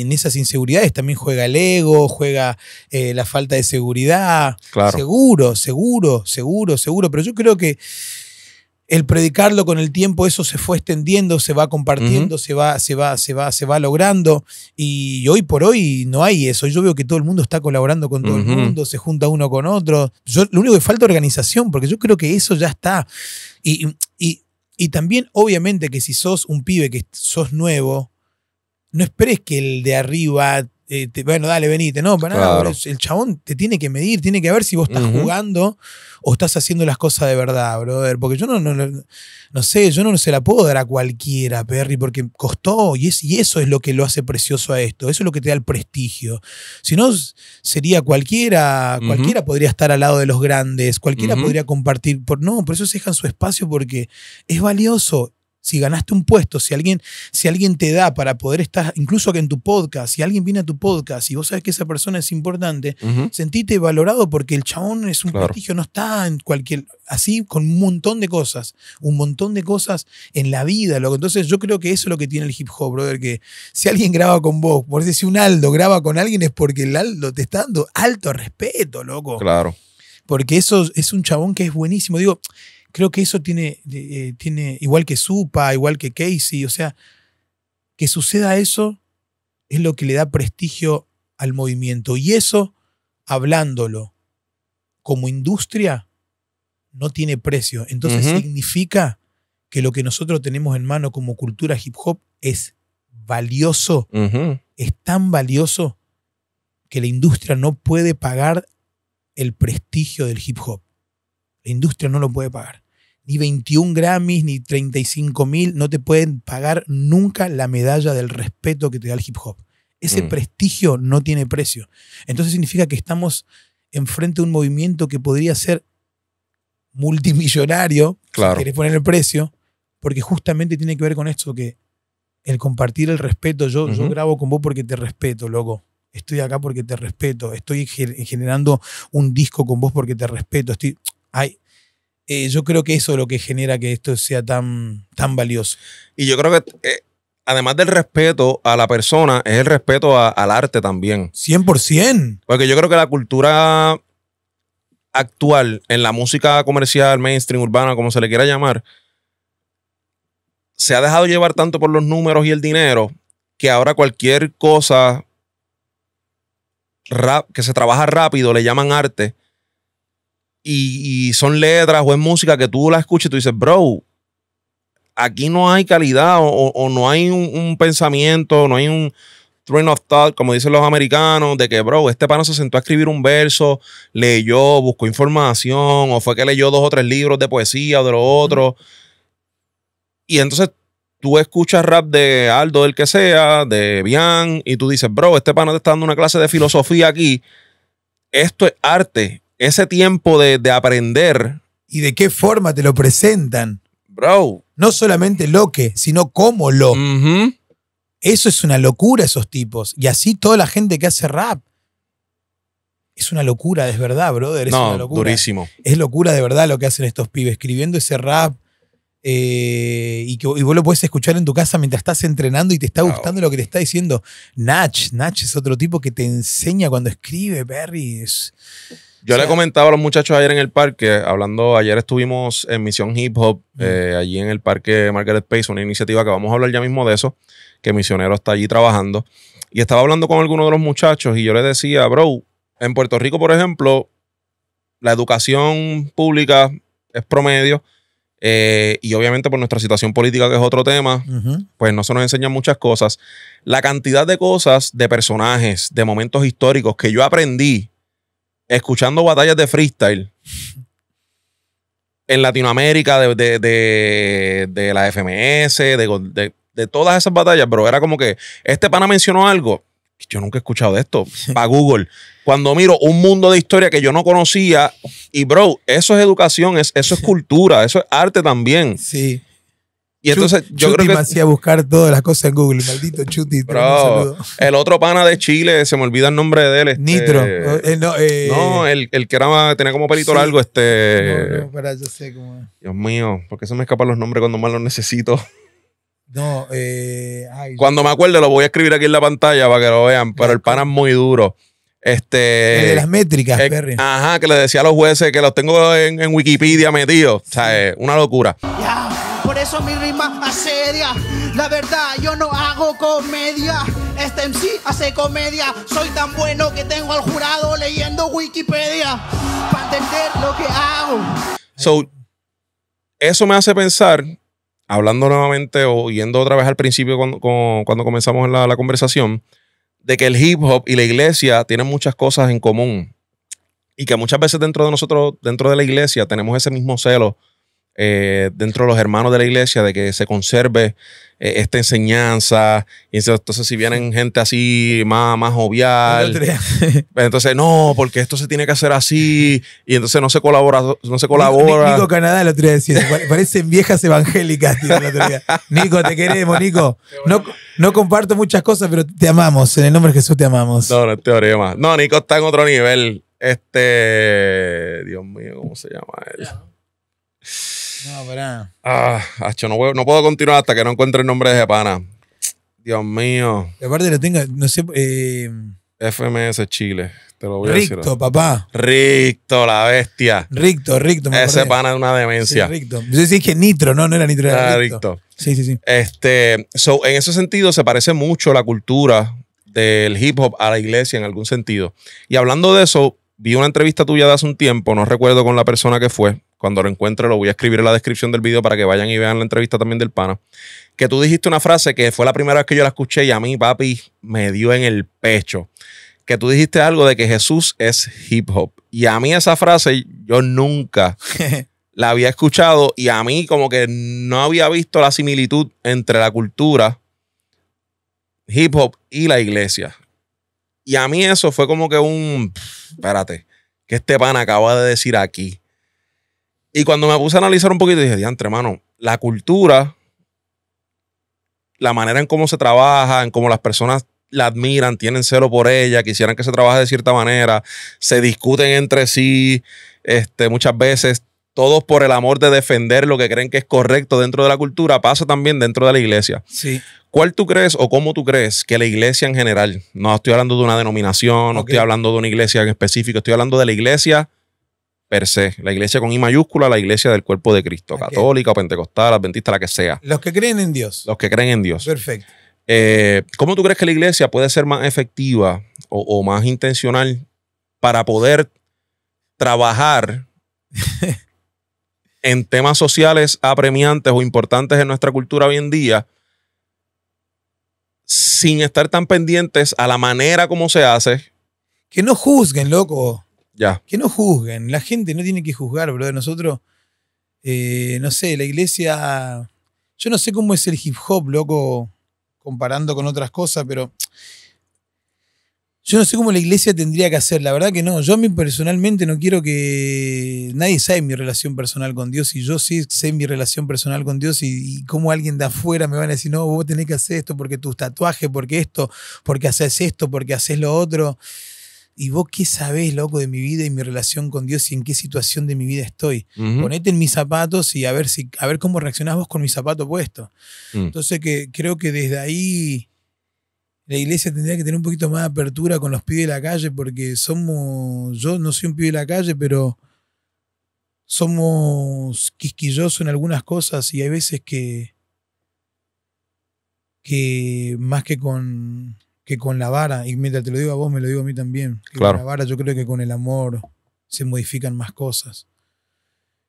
en esas inseguridades también juega el ego, juega eh, la falta de seguridad. Seguro, seguro, seguro, seguro. Pero yo creo que el predicarlo con el tiempo, eso se fue extendiendo, se va compartiendo, se va, se va, se va, se va logrando. Y hoy por hoy no hay eso. Yo veo que todo el mundo está colaborando con todo el mundo, se junta uno con otro. Yo, lo único que falta es organización, porque yo creo que eso ya está. y y también, obviamente, que si sos un pibe que sos nuevo, no esperes que el de arriba eh, bueno, dale, venite, no, para nada. El chabón te tiene que medir, tiene que ver si vos estás jugando o estás haciendo las cosas de verdad, brother. Porque yo no, no, sé, yo no se la puedo dar a cualquiera, Perry, porque costó y, es, y eso es lo que lo hace precioso a esto. Eso es lo que te da el prestigio. Si no, sería cualquiera, cualquiera podría estar al lado de los grandes, cualquiera podría compartir. Por, no, por eso se dejan su espacio porque es valioso si ganaste un puesto, si alguien, si alguien te da para poder estar, incluso que en tu podcast, si alguien viene a tu podcast y vos sabes que esa persona es importante, sentíte sentite valorado porque el chabón es un prestigio, no está en cualquier, así con un montón de cosas, un montón de cosas en la vida. Loco. Entonces yo creo que eso es lo que tiene el hip hop, brother, que si alguien graba con vos, por decir un Aldo graba con alguien es porque el Aldo te está dando alto respeto, loco. Claro porque eso es un chabón que es buenísimo. Digo, creo que eso tiene, eh, tiene, igual que Supa, igual que Casey, o sea, que suceda eso es lo que le da prestigio al movimiento. Y eso, hablándolo como industria, no tiene precio. Entonces significa que lo que nosotros tenemos en mano como cultura hip hop es valioso, es tan valioso que la industria no puede pagar el prestigio del hip hop. La industria no lo puede pagar ni 21 Grammys, ni 35 mil, no te pueden pagar nunca la medalla del respeto que te da el hip hop. Ese mm. prestigio no tiene precio. Entonces significa que estamos enfrente de un movimiento que podría ser multimillonario, claro. querés poner el precio, porque justamente tiene que ver con esto que el compartir el respeto, yo, grabo con vos porque te respeto, loco estoy acá porque te respeto, estoy generando un disco con vos porque te respeto, estoy, hay, eh, yo creo que eso es lo que genera que esto sea tan, tan valioso. Y yo creo que eh, además del respeto a la persona, es el respeto al arte también. 100%. Porque yo creo que la cultura actual en la música comercial, mainstream, urbana, como se le quiera llamar, se ha dejado llevar tanto por los números y el dinero que ahora cualquier cosa rap, que se trabaja rápido le llaman arte y, son letras o es música que tú la escuchas y tú dices, bro, aquí no hay calidad o, no hay un, pensamiento, no hay un train of thought, como dicen los americanos, de que, bro, este pana se sentó a escribir un verso, leyó, buscó información, o fue que leyó dos o tres libros de poesía o de lo otro. Y entonces tú escuchas rap de Aldo, del que sea, de Bian, y tú dices, bro, este pana te está dando una clase de filosofía aquí. Esto es arte ese tiempo de, aprender. ¿Y de qué forma te lo presentan? Bro. No solamente lo que, sino cómo lo. Eso es una locura, esos tipos. Y así toda la gente que hace rap. Es una locura, es verdad, brother. Es una locura. Durísimo. Es locura de verdad lo que hacen estos pibes, escribiendo ese rap. Eh, y, que, vos lo puedes escuchar en tu casa mientras estás entrenando y te está gustando lo que te está diciendo. Nach, Nach es otro tipo que te enseña cuando escribe, Perry. Es, yo le comentaba a los muchachos ayer en el parque, hablando, ayer estuvimos en Misión Hip Hop, eh, allí en el parque Margaret Pace, una iniciativa que vamos a hablar ya mismo de eso, que Misionero está allí trabajando. Y estaba hablando con algunos de los muchachos y yo les decía, bro, en Puerto Rico, por ejemplo, la educación pública es promedio. Eh, y obviamente por pues, nuestra situación política, que es otro tema, pues no se nos enseñan muchas cosas. La cantidad de cosas, de personajes, de momentos históricos que yo aprendí escuchando batallas de freestyle en Latinoamérica, de, la FMS, de, todas esas batallas, pero era como que este pana mencionó algo. Yo nunca he escuchado de esto. Para Google. Cuando miro un mundo de historia que yo no conocía, y bro, eso es educación, eso es cultura, eso es arte también. Sí. Y entonces yo creo que. me hacía buscar todas las cosas en Google, maldito el otro pana de Chile, se me olvida el nombre de él. Este Nitro. Eh, eh, no, eh, el, que era, tenía como pelito largo, este. Dios mío, porque se me escapan los nombres cuando más los necesito. No, eh. cuando me acuerde, lo voy a escribir aquí en la pantalla para que lo vean, pero el pana es muy duro. Este, el de las métricas, Ajá, que le decía a los jueces que los tengo en, Wikipedia metidos. O sea, una locura por eso mi rima asedia. La verdad, yo no hago comedia. Este MC hace comedia. Soy tan bueno que tengo al jurado leyendo Wikipedia para entender lo que hago. So, eso me hace pensar, hablando nuevamente o yendo otra vez al principio cuando, cuando comenzamos la, la conversación, de que el hip hop y la iglesia tienen muchas cosas en común y que muchas veces dentro de nosotros, dentro de la iglesia, tenemos ese mismo celo eh, dentro de los hermanos de la iglesia de que se conserve eh, esta enseñanza. Y entonces, si vienen gente así más, más jovial, pues entonces no, porque esto se tiene que hacer así. Y entonces no se colabora. No se colabora. Nico, Canadá lo otro día parecen viejas evangélicas. Nico, te queremos, Nico. No, no comparto muchas cosas, pero te amamos. En el nombre de Jesús te amamos. No, no más No, Nico está en otro nivel. Este. Dios mío, ¿cómo se llama él? No, Ah, no, puedo, continuar hasta que no encuentre el nombre de ese pana. Dios mío. aparte le tenga, no sé. Eh, FMS Chile. Te lo voy a decir. Ricto papá. Ricto, la bestia. Ricto, Ricto. Me Ese pana es una demencia. Ricto. Yo que Nitro, no, no era Nitro, ah, Ricto. Sí, sí, sí. Este, so, en ese sentido se parece mucho la cultura del hip hop a la iglesia en algún sentido. Y hablando de eso, vi una entrevista tuya de hace un tiempo, no recuerdo con la persona que fue, cuando lo encuentre, lo voy a escribir en la descripción del video para que vayan y vean la entrevista también del pana. Que tú dijiste una frase que fue la primera vez que yo la escuché y a mí, papi, me dio en el pecho. Que tú dijiste algo de que Jesús es hip hop. Y a mí esa frase yo nunca la había escuchado y a mí como que no había visto la similitud entre la cultura hip hop y la iglesia. Y a mí eso fue como que un, espérate, que este pan acaba de decir aquí? Y cuando me puse a analizar un poquito, dije, diante hermano, la cultura, la manera en cómo se trabaja, en cómo las personas la admiran, tienen celo por ella, quisieran que se trabaje de cierta manera, se discuten entre sí, este, muchas veces todos por el amor de defender lo que creen que es correcto dentro de la cultura, pasa también dentro de la iglesia. Sí. ¿Cuál tú crees o cómo tú crees que la iglesia en general, no estoy hablando de una denominación, no estoy hablando de una iglesia en específico, estoy hablando de la iglesia per se. La iglesia con I mayúscula, la iglesia del cuerpo de Cristo, católica, pentecostal, adventista, la que sea. Los que creen en Dios. Los que creen en Dios. Perfecto. Eh, ¿Cómo tú crees que la iglesia puede ser más efectiva o, o más intencional para poder trabajar en temas sociales apremiantes o importantes en nuestra cultura hoy en día? sin estar tan pendientes a la manera como se hace. Que no juzguen, loco. Que no juzguen. La gente no tiene que juzgar, bro. Nosotros, eh, no sé, la iglesia. Yo no sé cómo es el hip hop, loco, comparando con otras cosas, pero. Yo no sé cómo la iglesia tendría que hacer, la verdad que no. Yo a mí personalmente no quiero que nadie sabe mi relación personal con Dios y yo sí sé mi relación personal con Dios y, como cómo alguien de afuera me van a decir, no, vos tenés que hacer esto porque tus tatuajes, porque esto, porque haces esto, porque haces lo otro. ¿y vos qué sabés, loco, de mi vida y mi relación con Dios y en qué situación de mi vida estoy? Ponete en mis zapatos y a ver, si, a ver cómo reaccionás vos con mi zapato puesto. Mm. Entonces que, creo que desde ahí la iglesia tendría que tener un poquito más de apertura con los pibes de la calle porque somos, yo no soy un pibe de la calle, pero somos quisquillosos en algunas cosas y hay veces que que más que con que con la vara, y mientras te lo digo a vos, me lo digo a mí también, que con la vara yo creo que con el amor se modifican más cosas.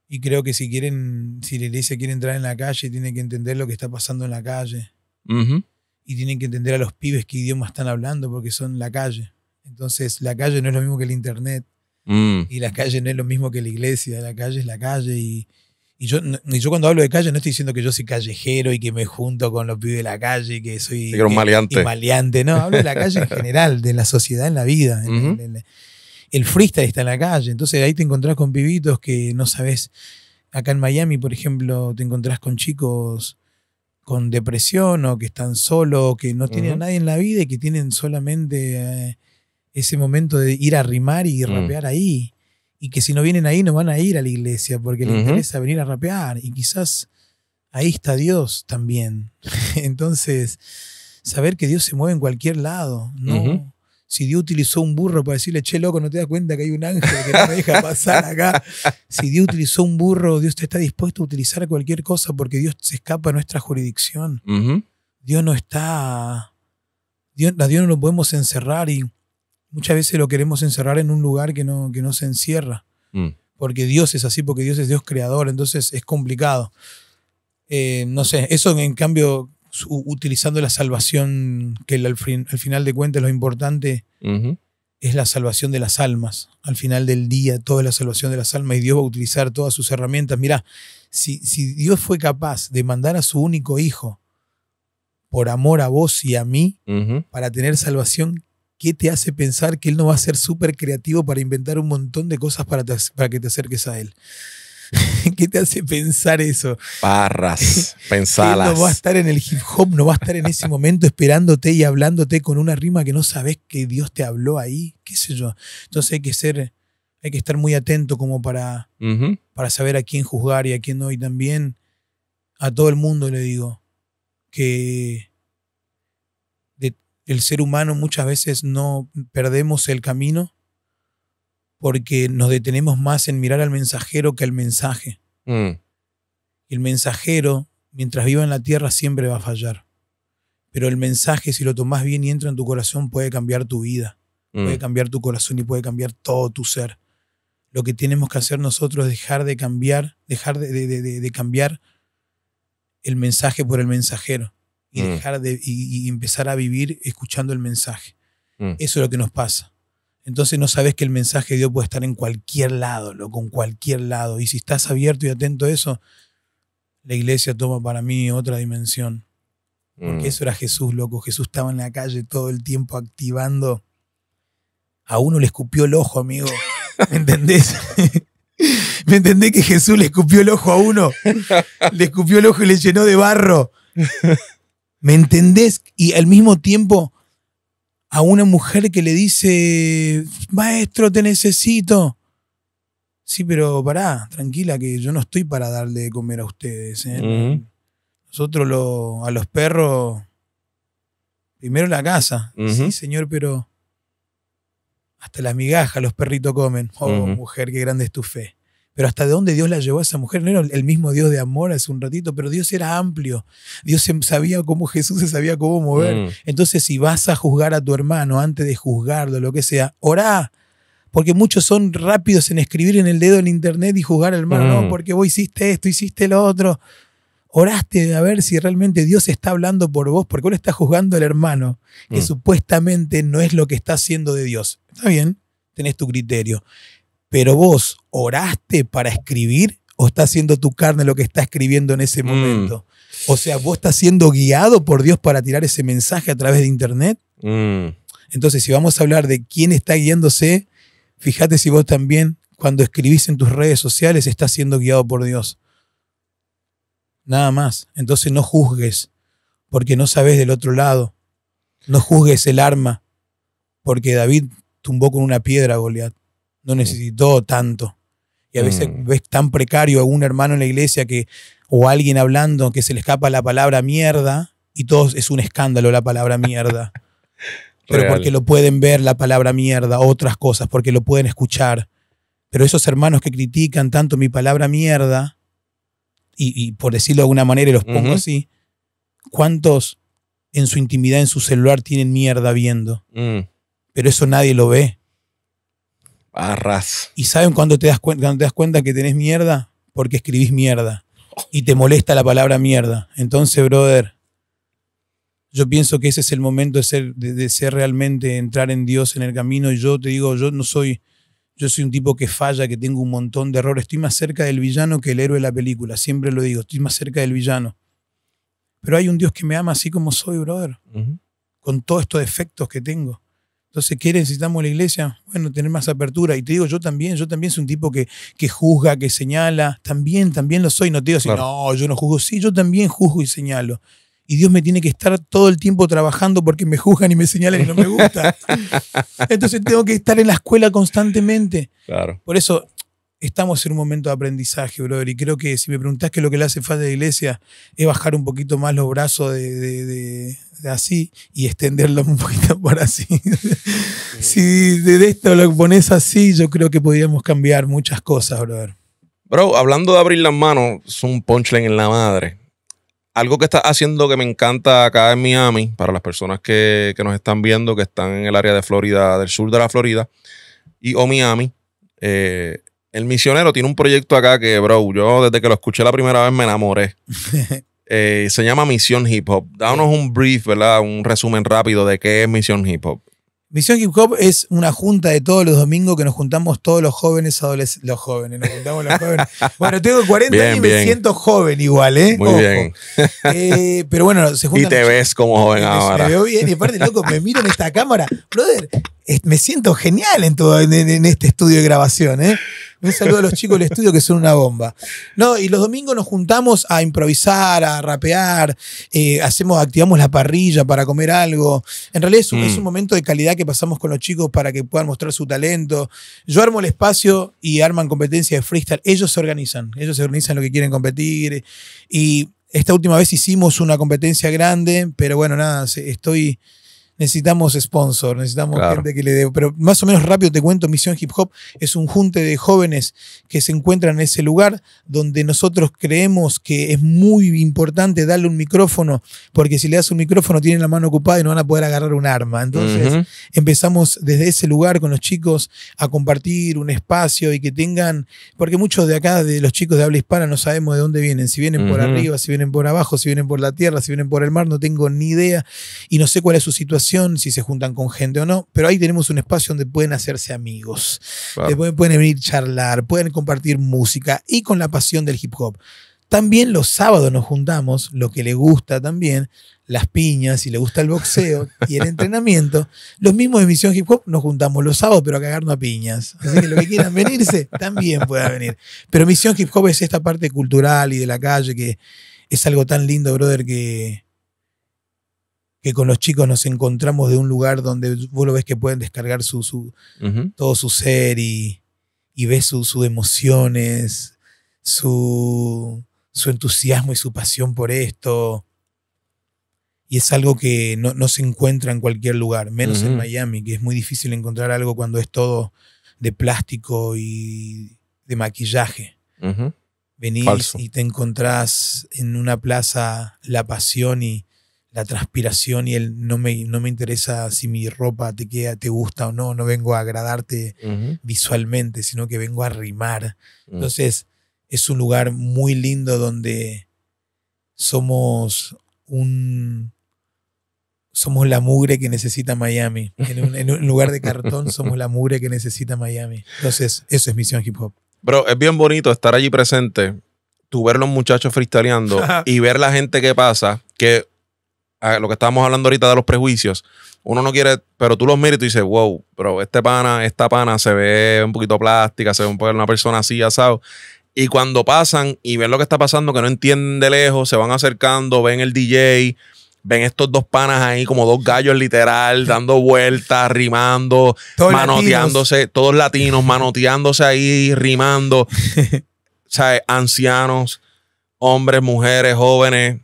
Y creo que si quieren, si la iglesia quiere entrar en la calle, tiene que entender lo que está pasando en la calle. Y tienen que entender a los pibes qué idioma están hablando, porque son la calle. Entonces, la calle no es lo mismo que el internet. Mm. Y la calle no es lo mismo que la iglesia. La calle es la calle y, y yo, y yo cuando hablo de calle no estoy diciendo que yo soy callejero y que me junto con los pibes de la calle y que soy maleante. maleante. No, hablo de la calle en general, de la sociedad en la vida. el freestyle está en la calle, entonces ahí te encontrás con pibitos que no sabes. Acá en Miami, por ejemplo, te encontrás con chicos con depresión o que están solos, que no tienen a nadie en la vida y que tienen solamente eh, ese momento de ir a rimar y mm. rapear ahí y que si no vienen ahí no van a ir a la iglesia porque les interesa venir a rapear y quizás ahí está Dios también. Entonces, saber que Dios se mueve en cualquier lado, ¿no? Si Dios utilizó un burro para decirle, che, loco, no te das cuenta que hay un ángel que no me deja pasar acá. Si Dios utilizó un burro, Dios te está dispuesto a utilizar cualquier cosa porque Dios se escapa de nuestra jurisdicción. Dios no está. a Dios no lo podemos encerrar y muchas veces lo queremos encerrar en un lugar que no, que no se encierra. Mm. Porque Dios es así, porque Dios es Dios creador, entonces es complicado. Eh, no sé, eso en cambio, utilizando la salvación, que al, final de cuentas lo importante es la salvación de las almas. Al final del día, toda la salvación de las almas y Dios va a utilizar todas sus herramientas. Mira, si, Dios fue capaz de mandar a su único hijo por amor a vos y a mí, para tener salvación, ¿qué te hace pensar que él no va a ser súper creativo para inventar un montón de cosas para, que te acerques a él? ¿Qué te hace pensar eso? Parras, pensalas. no va a estar en el hip hop, no va a estar en ese momento esperándote y hablándote con una rima que no sabes que Dios te habló ahí, qué sé yo. Entonces hay que ser, hay que estar muy atento como para, para saber a quién juzgar y a quién no. Y también a todo el mundo le digo que el ser humano muchas veces no perdemos el camino porque nos detenemos más en mirar al mensajero que al mensaje. Mm. El mensajero, mientras viva en la tierra, siempre va a fallar. Pero el mensaje, si lo tomás bien y entra en tu corazón, puede cambiar tu vida, mm. puede cambiar tu corazón y puede cambiar todo tu ser. Lo que tenemos que hacer nosotros es dejar de cambiar, dejar de cambiar el mensaje por el mensajero y mm. de empezar a vivir escuchando el mensaje. Mm. Eso es lo que nos pasa. Entonces no sabes que el mensaje de Dios puede estar en cualquier lado, loco, con cualquier lado. Y si estás abierto y atento a eso, la iglesia toma para mí otra dimensión. Porque mm. eso era Jesús, loco. Jesús estaba en la calle todo el tiempo activando. A uno le escupió el ojo, amigo. ¿Me entendés? ¿Me entendés que Jesús le escupió el ojo a uno? Le escupió el ojo y le llenó de barro. ¿Me entendés? Y al mismo tiempo a una mujer que le dice, maestro, te necesito. Sí, pero pará, tranquila, que yo no estoy para darle de comer a ustedes. ¿eh? Nosotros lo, a los perros, primero la casa. Sí, señor, pero hasta las migajas los perritos comen. Oh, mujer, qué grande es tu fe. Pero hasta dónde Dios la llevó a esa mujer, no era el mismo Dios de amor hace un ratito, pero Dios era amplio. Dios sabía cómo Jesús se sabía cómo mover. Mm. Entonces, si vas a juzgar a tu hermano antes de juzgarlo, lo que sea, orá. Porque muchos son rápidos en escribir en el dedo en internet y juzgar al hermano, no, mm. porque vos hiciste esto, hiciste lo otro. Oraste a ver si realmente Dios está hablando por vos, porque uno está juzgando al hermano, que mm. supuestamente no es lo que está haciendo de Dios. Está bien, tenés tu criterio. Pero vos oraste para escribir o está haciendo tu carne lo que está escribiendo en ese mm. momento. O sea, vos estás siendo guiado por Dios para tirar ese mensaje a través de internet. Mm. Entonces, si vamos a hablar de quién está guiándose, fíjate si vos también cuando escribís en tus redes sociales estás siendo guiado por Dios. Nada más. Entonces no juzgues, porque no sabes del otro lado. No juzgues el arma, porque David tumbó con una piedra a Goliat no necesitó tanto. Y a veces mm. ves tan precario a un hermano en la iglesia que, o alguien hablando que se le escapa la palabra mierda y todo es un escándalo la palabra mierda. Pero porque lo pueden ver la palabra mierda, otras cosas, porque lo pueden escuchar. Pero esos hermanos que critican tanto mi palabra mierda, y, por decirlo de alguna manera, y los pongo así, ¿cuántos en su intimidad, en su celular, tienen mierda viendo? Mm. Pero eso nadie lo ve. Arras. ¿Y saben te das cuando te das cuenta que tenés mierda? Porque escribís mierda. Y te molesta la palabra mierda. Entonces, brother, yo pienso que ese es el momento de ser, de, ser realmente, entrar en Dios en el camino. Y yo te digo, yo no soy, yo soy un tipo que falla, que tengo un montón de errores. Estoy más cerca del villano que el héroe de la película. Siempre lo digo, estoy más cerca del villano. Pero hay un Dios que me ama así como soy, brother. Con todos estos defectos que tengo. Entonces, ¿qué necesitamos la iglesia? Bueno, tener más apertura. Y te digo, yo también, yo también soy un tipo que, juzga, que señala. También, también lo soy. No te digo así, no, yo no juzgo. Sí, yo también juzgo y señalo. Y Dios me tiene que estar todo el tiempo trabajando porque me juzgan y me señalan y no me gusta. Entonces tengo que estar en la escuela constantemente. Claro. Por eso estamos en un momento de aprendizaje, brother. Y creo que si me preguntás que lo que le hace falta a iglesia es bajar un poquito más los brazos de, así y extenderlos un poquito por así. si de esto lo pones así, yo creo que podríamos cambiar muchas cosas, brother. Bro, hablando de abrir las manos, es un punchline en la madre. Algo que está haciendo que me encanta acá en Miami, para las personas que, nos están viendo, que están en el área de Florida, del sur de la Florida, y o Miami, eh, el misionero tiene un proyecto acá que, bro, yo desde que lo escuché la primera vez me enamoré. Eh, se llama Misión Hip Hop. Danos un brief, ¿verdad? Un resumen rápido de qué es Misión Hip Hop. Misión Hip Hop es una junta de todos los domingos que nos juntamos todos los jóvenes, adolescentes, los jóvenes, nos juntamos los jóvenes. Bueno, tengo 40 y me siento joven igual, ¿eh? Muy bien. Eh, pero bueno, se juntan. Y te ves como joven ahora. Me veo bien y aparte, loco, me miro en esta cámara. Brother, me siento genial en, todo, en, este estudio de grabación. ¿eh? Un saludo a los chicos del estudio que son una bomba. No, y los domingos nos juntamos a improvisar, a rapear, eh, hacemos, activamos la parrilla para comer algo. En realidad es un, mm. momento de calidad que pasamos con los chicos para que puedan mostrar su talento. Yo armo el espacio y arman competencia de freestyle. Ellos se organizan, ellos se organizan lo que quieren competir. Y esta última vez hicimos una competencia grande, pero bueno, nada, estoy necesitamos sponsor, necesitamos gente que le dé. Pero más o menos rápido te cuento, Misión Hip Hop es un junte de jóvenes que se encuentran en ese lugar donde nosotros creemos que es muy importante darle un micrófono, porque si le das un micrófono tienen la mano ocupada y no van a poder agarrar un arma. Entonces empezamos desde ese lugar con los chicos a compartir un espacio y que tengan, porque muchos de acá, de los chicos de habla hispana, no sabemos de dónde vienen, si vienen por arriba, si vienen por abajo, si vienen por la tierra, si vienen por el mar, no tengo ni idea y no sé cuál es su situación si se juntan con gente o no, pero ahí tenemos un espacio donde pueden hacerse amigos, pueden venir a charlar, pueden compartir música y con la pasión del hip hop. También los sábados nos juntamos, lo que le gusta también, las piñas, y le gusta el boxeo y el entrenamiento. Los mismos de Misión Hip Hop nos juntamos los sábados, pero a cagarnos a piñas. Así que lo que quieran venirse, también pueda venir. Pero Misión Hip Hop es esta parte cultural y de la calle que es algo tan lindo, brother, que, que con los chicos nos encontramos de un lugar donde vos lo ves que pueden descargar su, todo su ser y, ves sus emociones, su, entusiasmo y su pasión por esto. Y es algo que no, se encuentra en cualquier lugar, menos en Miami, que es muy difícil encontrar algo cuando es todo de plástico y de maquillaje. Venís y te encontrás en una plaza la pasión y, la transpiración y el no me, no me interesa si mi ropa te queda, te gusta o no, no vengo a agradarte visualmente, sino que vengo a rimar. Mm. Entonces, es un lugar muy lindo donde somos un somos la mugre que necesita Miami. En un, lugar de cartón somos la mugre que necesita Miami. Entonces, eso es Misión Hip Hop. Bro, es bien bonito estar allí presente, tú ver los muchachos freestyleando y ver la gente que pasa, que lo que estábamos hablando ahorita de los prejuicios, uno no quiere, pero tú los miras y tú dices, wow, pero este pana, esta pana se ve un poquito plástica, se ve una persona así, asado. Y cuando pasan y ven lo que está pasando, que no entienden de lejos, se van acercando, ven el DJ, ven estos dos panas ahí como dos gallos literal, dando vueltas, rimando, manoteándose, todos latinos, manoteándose ahí, rimando. o sea, ancianos, hombres, mujeres, jóvenes,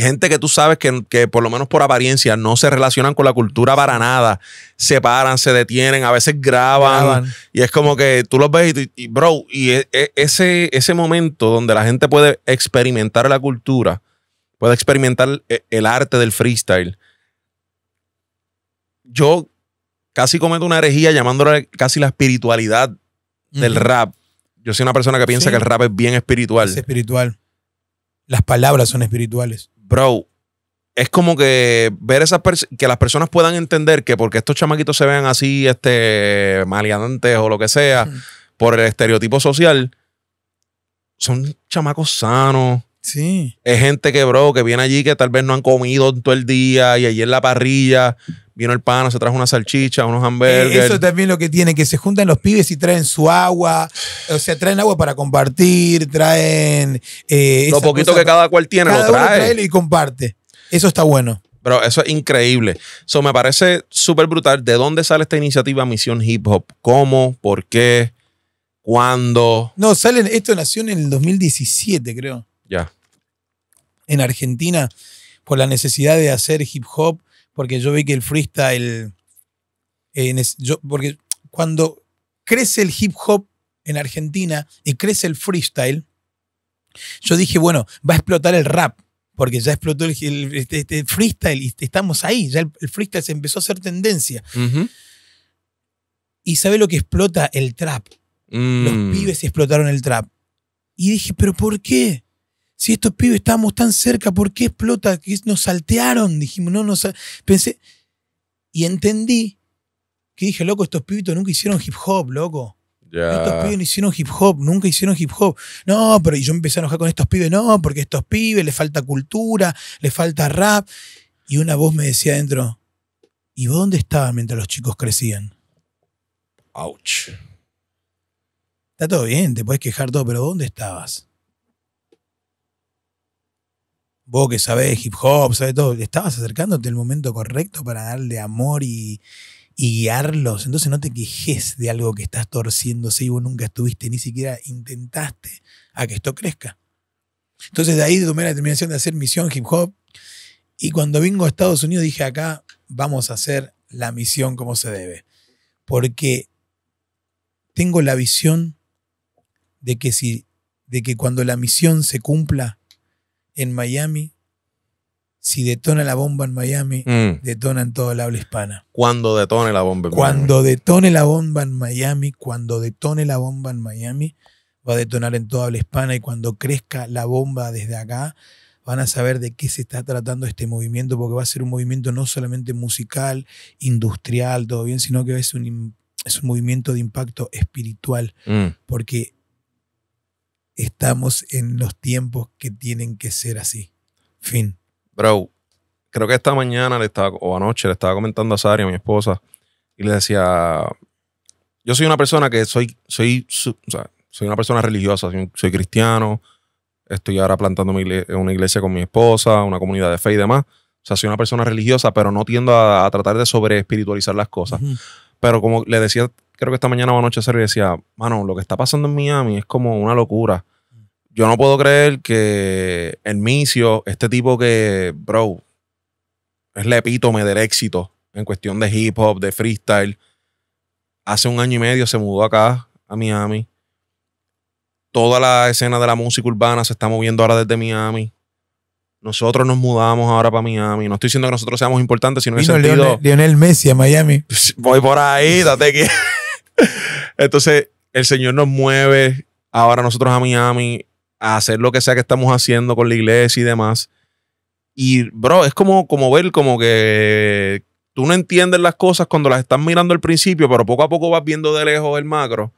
gente que tú sabes que, por lo menos por apariencia no se relacionan con la cultura para nada, se paran, se detienen, a veces graban, y es como que tú los ves y, bro, y e, e, ese, ese momento donde la gente puede experimentar la cultura, puede experimentar e, el, arte del freestyle. Yo casi cometo una herejía llamándole casi la espiritualidad del rap. Yo soy una persona que piensa que el rap es bien espiritual. Es espiritual. Las palabras son espirituales bro, es como que ver esas que las personas puedan entender que porque estos chamaquitos se vean así, este, maleantes o lo que sea, por el estereotipo social, son chamacos sanos. Sí. Es gente que, bro, que viene allí que tal vez no han comido todo el día y allí en la parrilla Vino el pana, se trajo una salchicha, unos eh, hamburgues. Eso también lo que tiene, que se juntan los pibes y traen su agua. O sea, traen agua para compartir, traen. Eh, lo poquito que cada cual tiene lo trae. Y comparte. Eso está bueno. Pero eso es increíble. Eso me parece súper brutal. ¿De dónde sale esta iniciativa Misión Hip Hop? ¿Cómo? ¿Por qué? ¿Cuándo? No, salen. Esto nació en el 2017, creo. Ya. En Argentina, por la necesidad de hacer hip hop porque yo vi que el freestyle, eh, porque cuando crece el hip hop en Argentina y crece el freestyle, yo dije, bueno, va a explotar el rap, porque ya explotó el, este, este freestyle y estamos ahí, ya el, freestyle se empezó a hacer tendencia. Y sabe lo que explota el trap. Los mm. pibes explotaron el trap. Y dije, pero ¿por qué? si estos pibes estábamos tan cerca, ¿por qué explota? Que nos saltearon, dijimos, no, no. pensé y entendí que dije, loco, estos pibitos nunca hicieron hip hop, loco. Estos pibes no hicieron hip hop, nunca hicieron hip hop. No, pero yo empecé a enojar con estos pibes, no, porque estos pibes les falta cultura, les falta rap. Y una voz me decía adentro, ¿y vos dónde estabas mientras los chicos crecían? Ouch. Está todo bien, te puedes quejar todo, pero ¿dónde estabas? vos que sabés hip hop, sabés todo, estabas acercándote al momento correcto para darle amor y, guiarlos. Entonces no te quejes de algo que estás torciéndose y vos nunca estuviste, ni siquiera intentaste a que esto crezca. Entonces de ahí tomé la determinación de hacer misión hip hop. Y cuando vengo a Estados Unidos dije acá vamos a hacer la misión como se debe. Porque tengo la visión de que si de que cuando la misión se cumpla en Miami, si detona la bomba en Miami, mm. detona en toda la habla hispana. Cuando detone la bomba en Cuando detone la bomba en Miami, cuando detone la bomba en Miami, va a detonar en toda habla hispana y cuando crezca la bomba desde acá, van a saber de qué se está tratando este movimiento, porque va a ser un movimiento no solamente musical, industrial, todo bien, sino que es un, es un movimiento de impacto espiritual, mm. porque estamos en los tiempos que tienen que ser así. Fin. Bro, creo que esta mañana le estaba, o anoche le estaba comentando a Sari, a mi esposa, y le decía, yo soy una persona que soy, soy, soy una persona religiosa, soy, cristiano, estoy ahora plantando una iglesia con mi esposa, una comunidad de fe y demás. O sea, soy una persona religiosa, pero no tiendo a, tratar de sobre espiritualizar las cosas. Pero como le decía, creo que esta mañana o anoche a le decía, mano, lo que está pasando en Miami es como una locura yo no puedo creer que el Micio, este tipo que, bro, es la epítome del éxito en cuestión de hip hop, de freestyle. Hace un año y medio se mudó acá, a Miami. Toda la escena de la música urbana se está moviendo ahora desde Miami. Nosotros nos mudamos ahora para Miami. No estoy diciendo que nosotros seamos importantes, sino en el sentido. Lionel, Lionel, Messi a Miami. Voy por ahí, date que. Entonces, el Señor nos mueve ahora nosotros a Miami a hacer lo que sea que estamos haciendo con la iglesia y demás. Y, bro, es como, como ver como que tú no entiendes las cosas cuando las estás mirando al principio, pero poco a poco vas viendo de lejos el macro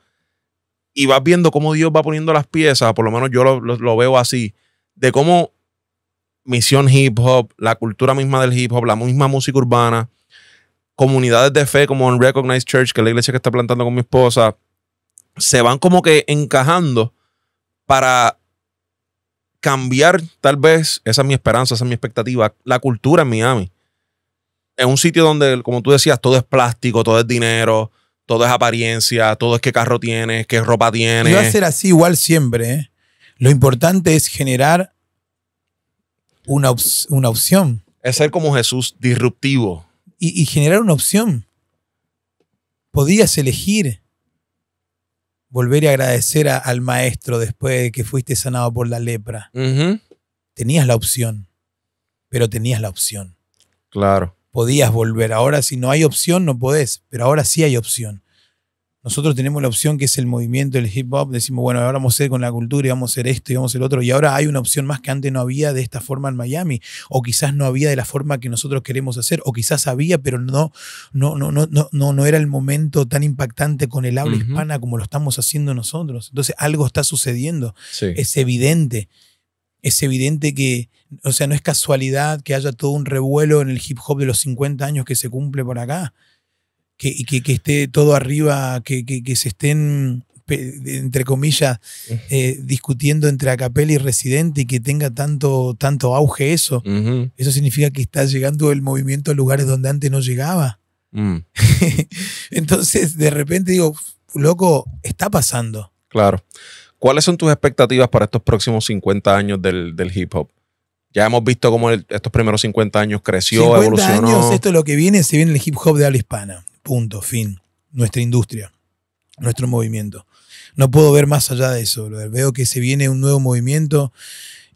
y vas viendo cómo Dios va poniendo las piezas, por lo menos yo lo, veo así, de cómo misión hip hop, la cultura misma del hip hop, la misma música urbana, comunidades de fe como Unrecognized Church, que es la iglesia que está plantando con mi esposa, se van como que encajando para cambiar, tal vez, esa es mi esperanza, esa es mi expectativa, la cultura en Miami. En un sitio donde, como tú decías, todo es plástico, todo es dinero, todo es apariencia, todo es qué carro tienes, qué ropa tiene No va a ser así igual siempre. ¿eh? Lo importante es generar una, opción. Es ser como Jesús disruptivo. Y, y generar una opción. Podías elegir volver y agradecer al maestro después de que fuiste sanado por la lepra. Tenías la opción, pero tenías la opción. Claro. Podías volver. Ahora si no hay opción, no podés, pero ahora sí hay opción. Nosotros tenemos la opción que es el movimiento, del hip hop. Decimos, bueno, ahora vamos a hacer con la cultura y vamos a hacer esto y vamos a hacer otro. Y ahora hay una opción más que antes no había de esta forma en Miami. O quizás no había de la forma que nosotros queremos hacer. O quizás había, pero no, no, no, no, no, no era el momento tan impactante con el habla hispana como lo estamos haciendo nosotros. Entonces algo está sucediendo. Es evidente es evidente que, o sea, no es casualidad que haya todo un revuelo en el hip hop de los 50 años que se cumple por acá que, que, esté todo arriba, que, se estén, entre comillas, eh, discutiendo entre acapella y Residente y que tenga tanto, tanto auge eso. Eso significa que está llegando el movimiento a lugares donde antes no llegaba. Mm. Entonces, de repente digo, loco, está pasando. Claro. ¿Cuáles son tus expectativas para estos próximos 50 años del, hip hop? Ya hemos visto cómo estos primeros 50 años creció, 50 evolucionó. Años, esto es lo que viene, se viene el hip hop de habla hispana. Punto, fin. Nuestra industria, nuestro movimiento. No puedo ver más allá de eso, Veo que se viene un nuevo movimiento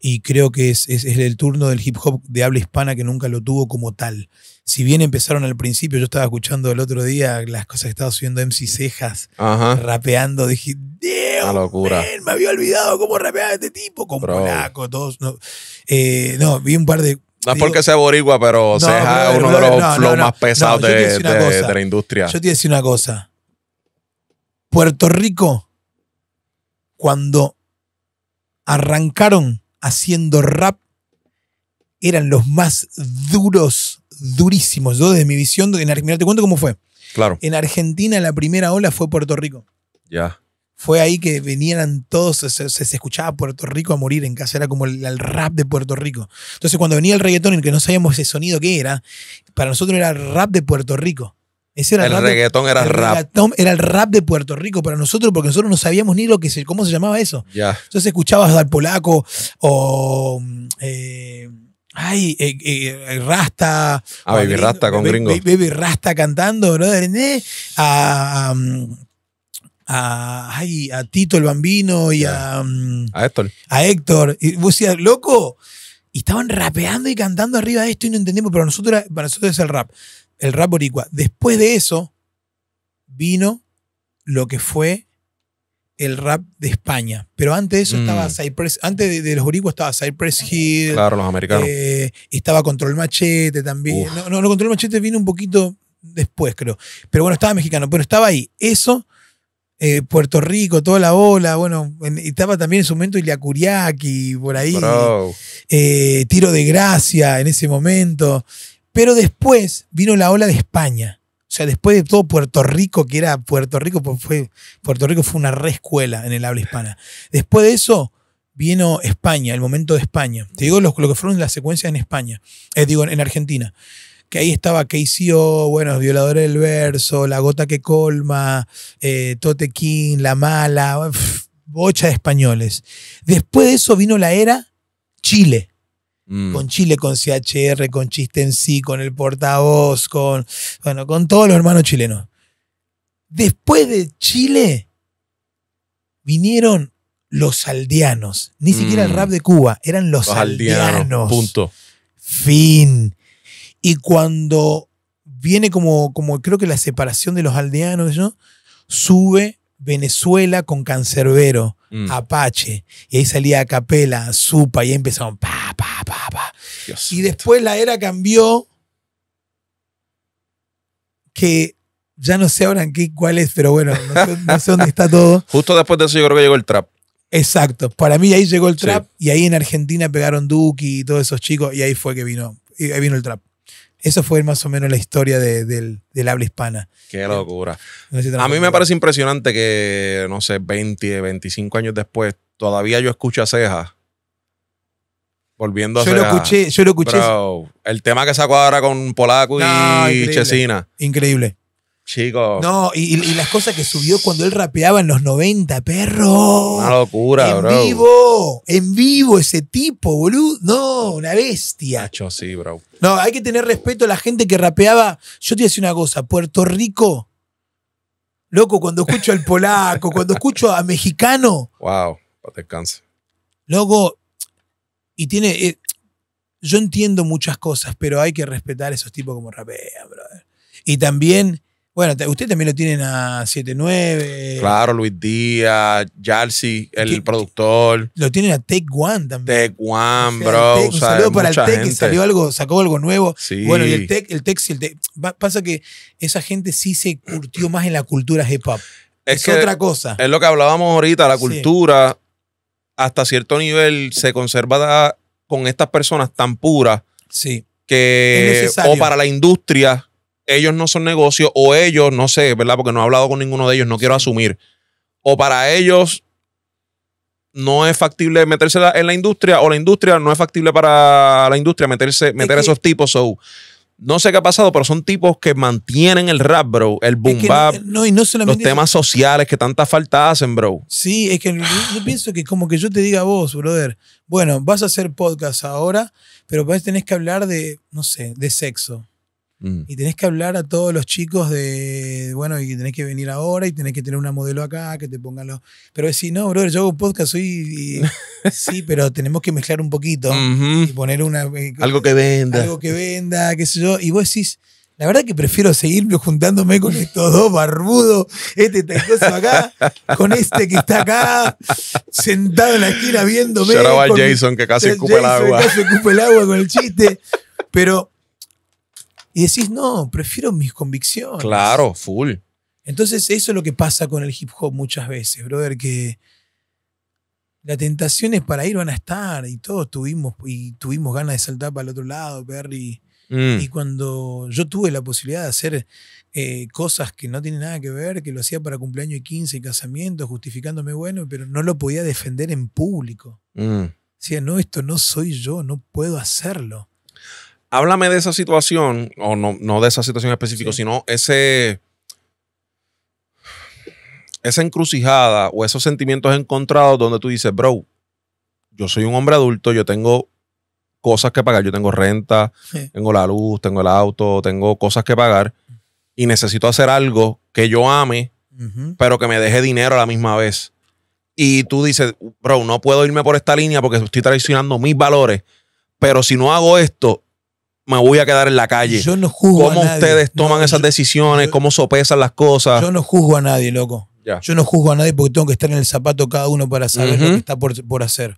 y creo que es, el turno del hip hop de habla hispana que nunca lo tuvo como tal. Si bien empezaron al principio, yo estaba escuchando el otro día las cosas que estaba subiendo MC Cejas, rapeando, dije, ¡Dios! locura. me había olvidado cómo rapeaba este tipo, con polaco, todos. Eh, no, vi un par de no es porque sea boricua, pero uno de los flows más pesados de, la industria. Yo te a decir una cosa. Puerto Rico, cuando arrancaron haciendo rap, eran los más duros, durísimos. Yo desde mi visión, en Argentina, te cuento cómo fue. Claro. En Argentina la primera ola fue Puerto Rico. Ya fue ahí que venían todos, se, escuchaba Puerto Rico a morir en casa, era como el, rap de Puerto Rico. Entonces cuando venía el reggaetón en que no sabíamos ese sonido que era, para nosotros era el rap de Puerto Rico. Ese era el, reggaetón era rap. era el rap de Puerto Rico para nosotros porque nosotros no sabíamos ni lo que se, cómo se llamaba eso. Entonces escuchabas al polaco o... Eh, ay, eh, eh, Rasta. Ah, Baby Rasta con gringo. Baby, Rasta cantando, brother. A, ah, um, a, a Tito el Bambino y a, mm, a Héctor. A Héctor. Y vos decías, loco, y estaban rapeando y cantando arriba de esto y no entendemos, pero nosotros, para nosotros es el rap, el rap boricua. Después de eso vino lo que fue el rap de España. Pero antes de eso mm. estaba Cypress, antes de, los boricuas estaba Cypress Hill. Claro, los americanos. Eh, estaba Control Machete también. No, no, Control Machete vino un poquito después, creo. Pero bueno, estaba mexicano, pero estaba ahí. Eso eh, Puerto Rico, toda la ola, bueno, estaba también en su momento Iliacuriaki, por ahí, eh, Tiro de Gracia en ese momento, pero después vino la ola de España, o sea, después de todo Puerto Rico, que era Puerto Rico, pues fue, Puerto Rico fue una escuela en el habla hispana, después de eso vino España, el momento de España, te digo lo, que fueron las secuencias en España, eh, digo, en Argentina que ahí estaba KCO, bueno, Violador del Verso, La Gota que Colma, eh, Totequín, La Mala, bocha de españoles. Después de eso vino la era Chile. Mm. Con Chile, con CHR, con Chiste en sí, con el portavoz, con, bueno, con todos los hermanos chilenos. Después de Chile, vinieron los aldeanos. Ni siquiera el mm. rap de Cuba, eran los, Punto. Fin. Y cuando viene como, como creo que la separación de los aldeanos, sube Venezuela con Cancerbero, mm. Apache, y ahí salía a capela, Supa, y ahí empezaron pa, pa, y después la era cambió, que ya no sé ahora en qué cuál es, pero bueno, no sé, dónde está todo. Justo después de eso yo creo que llegó el trap. Exacto, para mí ahí llegó el trap y ahí en Argentina pegaron Duki y todos esos chicos y ahí fue que vino, ahí vino el trap. Eso fue más o menos la historia del, habla hispana. Qué locura. a mí me parece impresionante que, no sé, 20, 25 años después, todavía yo escucho a Ceja. Volviendo a yo Lo escuché, yo lo escuché. el tema que sacó ahora con Polaco y Chesina. Increíble. Chicos. No, y, las cosas que subió cuando él rapeaba en los 90, perro. Una locura, bro. En vivo, en vivo ese tipo, boludo. No, una bestia. Hacho, sí, bro. No, hay que tener respeto a la gente que rapeaba. Yo te decía una cosa, Puerto Rico. Loco, cuando escucho al polaco, cuando escucho a mexicano. Wow, descansar. Loco, y tiene. Eh, yo entiendo muchas cosas, pero hay que respetar a esos tipos como rapean, brother. Y también bueno, usted también lo tienen a 79. Claro, Luis Díaz, Jalsi, el productor. Lo tienen a Tech One también. Tech One, bro. saludo para el Tech, que salió algo, sacó algo nuevo. Bueno, y el Tech, el Tech, el Pasa que esa gente sí se curtió más en la cultura hip hop. Es, que otra cosa. Es lo que hablábamos ahorita, la cultura hasta cierto nivel se conserva con estas personas tan puras. Sí. Que, o para la industria ellos no son negocios o ellos, no sé, ¿verdad? Porque no he hablado con ninguno de ellos, no quiero asumir. O para ellos no es factible meterse en la industria o la industria no es factible para la industria meterse, meter esos tipos. o no sé qué ha pasado, pero son tipos que mantienen el rap, bro, el boom bap, eh, no, no, los temas sociales que tanta falta hacen, bro. Sí, es que yo pienso que como que yo te diga a vos, brother, bueno, vas a hacer podcast ahora, pero pues tenés que hablar de, no sé, de sexo Mm. Y tenés que hablar a todos los chicos de, bueno, y tenés que venir ahora y tenés que tener una modelo acá, que te pongan los... Pero decís, no, brother, yo hago podcast hoy y, sí, pero tenemos que mezclar un poquito y poner una... Eh, algo que venda. Algo que venda, qué sé yo. Y vos decís... La verdad que prefiero seguirme juntándome con estos dos barbudos, este tacoso acá, con este que está acá, sentado en la esquina viéndome. Lloraba Jason que casi escupe el agua. Casi escupe el agua con el chiste. Pero y decís, no, prefiero mis convicciones. Claro, full. Entonces, eso es lo que pasa con el hip hop muchas veces, brother, que las tentaciones para ir van a estar y todos tuvimos, y tuvimos ganas de saltar para el otro lado, Perry. Mm. Y cuando yo tuve la posibilidad de hacer eh, cosas que no tienen nada que ver, que lo hacía para cumpleaños y 15 y casamiento, justificándome bueno, pero no lo podía defender en público. Mm. Decía, no, esto no soy yo, no puedo hacerlo. Háblame de esa situación, o no, no de esa situación específica, sino ese, esa encrucijada o esos sentimientos encontrados donde tú dices, bro, yo soy un hombre adulto, yo tengo cosas que pagar, yo tengo renta, tengo la luz, tengo el auto, tengo cosas que pagar y necesito hacer algo que yo ame, pero que me deje dinero a la misma vez. Y tú dices, bro, no puedo irme por esta línea porque estoy traicionando mis valores, pero si no hago esto, me voy a quedar en la calle. Yo no juzgo ¿Cómo a nadie. ustedes toman esas decisiones? ¿Cómo sopesan las cosas? Yo no juzgo a nadie, loco. Yo no juzgo a nadie porque tengo que estar en el zapato cada uno para saber lo que está por, por hacer.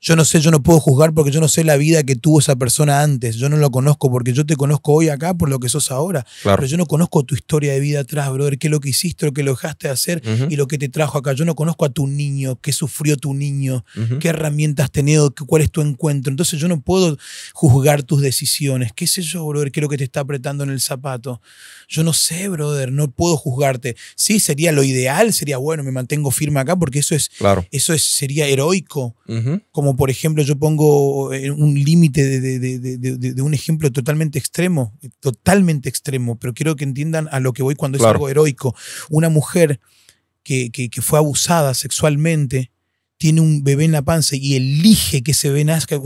Yo no sé, yo no puedo juzgar porque yo no sé la vida que tuvo esa persona antes. Yo no lo conozco porque yo te conozco hoy acá por lo que sos ahora. Pero yo no conozco tu historia de vida atrás, brother. ¿Qué es lo que hiciste, lo que lo dejaste de hacer y lo que te trajo acá? Yo no conozco a tu niño, qué sufrió tu niño, qué herramientas has tenido, cuál es tu encuentro. Entonces yo no puedo juzgar tus decisiones. ¿Qué sé yo, brother? ¿Qué es lo que te está apretando en el zapato? Yo no sé, brother. No puedo juzgarte. Sí, sería lo ideal, sería bueno, me mantengo firme acá porque eso es, eso sería heroico. Como por ejemplo yo pongo eh, un límite de, un ejemplo totalmente extremo, totalmente extremo, pero quiero que entiendan a lo que voy cuando es algo heroico. Una mujer que, fue abusada sexualmente, tiene un bebé en la panza y elige que ese bebé nazca,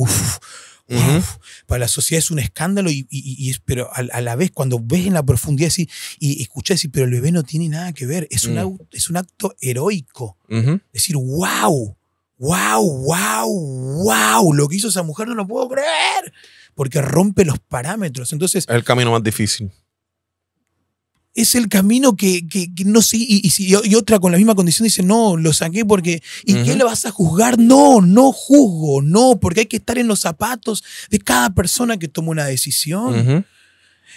Para la sociedad es un escándalo, y, pero a, la vez, cuando ves en la profundidad y escuchas y pero el bebé no tiene nada que ver, es, un, mm. es un acto heroico. es Decir, wow, wow, wow, wow, lo que hizo esa mujer no lo puedo creer, porque rompe los parámetros. Entonces... Es el camino más difícil. Es el camino que, no sé, y, otra con la misma condición dice, no, lo saqué porque, ¿y qué le vas a juzgar? No, no juzgo, no, porque hay que estar en los zapatos de cada persona que toma una decisión.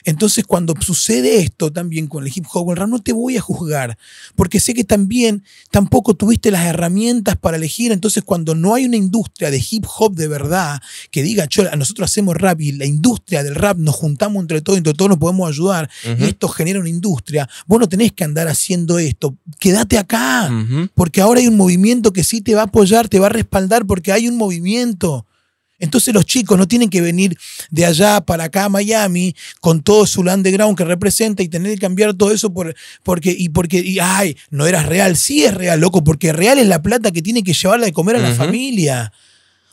Entonces, cuando sucede esto también con el hip hop, el rap, no te voy a juzgar, porque sé que también tampoco tuviste las herramientas para elegir. Entonces, cuando no hay una industria de hip hop de verdad que diga, Chola, nosotros hacemos rap y la industria del rap nos juntamos entre todos, entre todos nos podemos ayudar esto genera una industria, vos no tenés que andar haciendo esto, quédate acá, porque ahora hay un movimiento que sí te va a apoyar, te va a respaldar, porque hay un movimiento. Entonces los chicos no tienen que venir de allá para acá a Miami con todo su underground que representa y tener que cambiar todo eso por, porque, y porque, y, ay, no eras real. Sí es real, loco, porque real es la plata que tiene que llevarla de comer a la familia.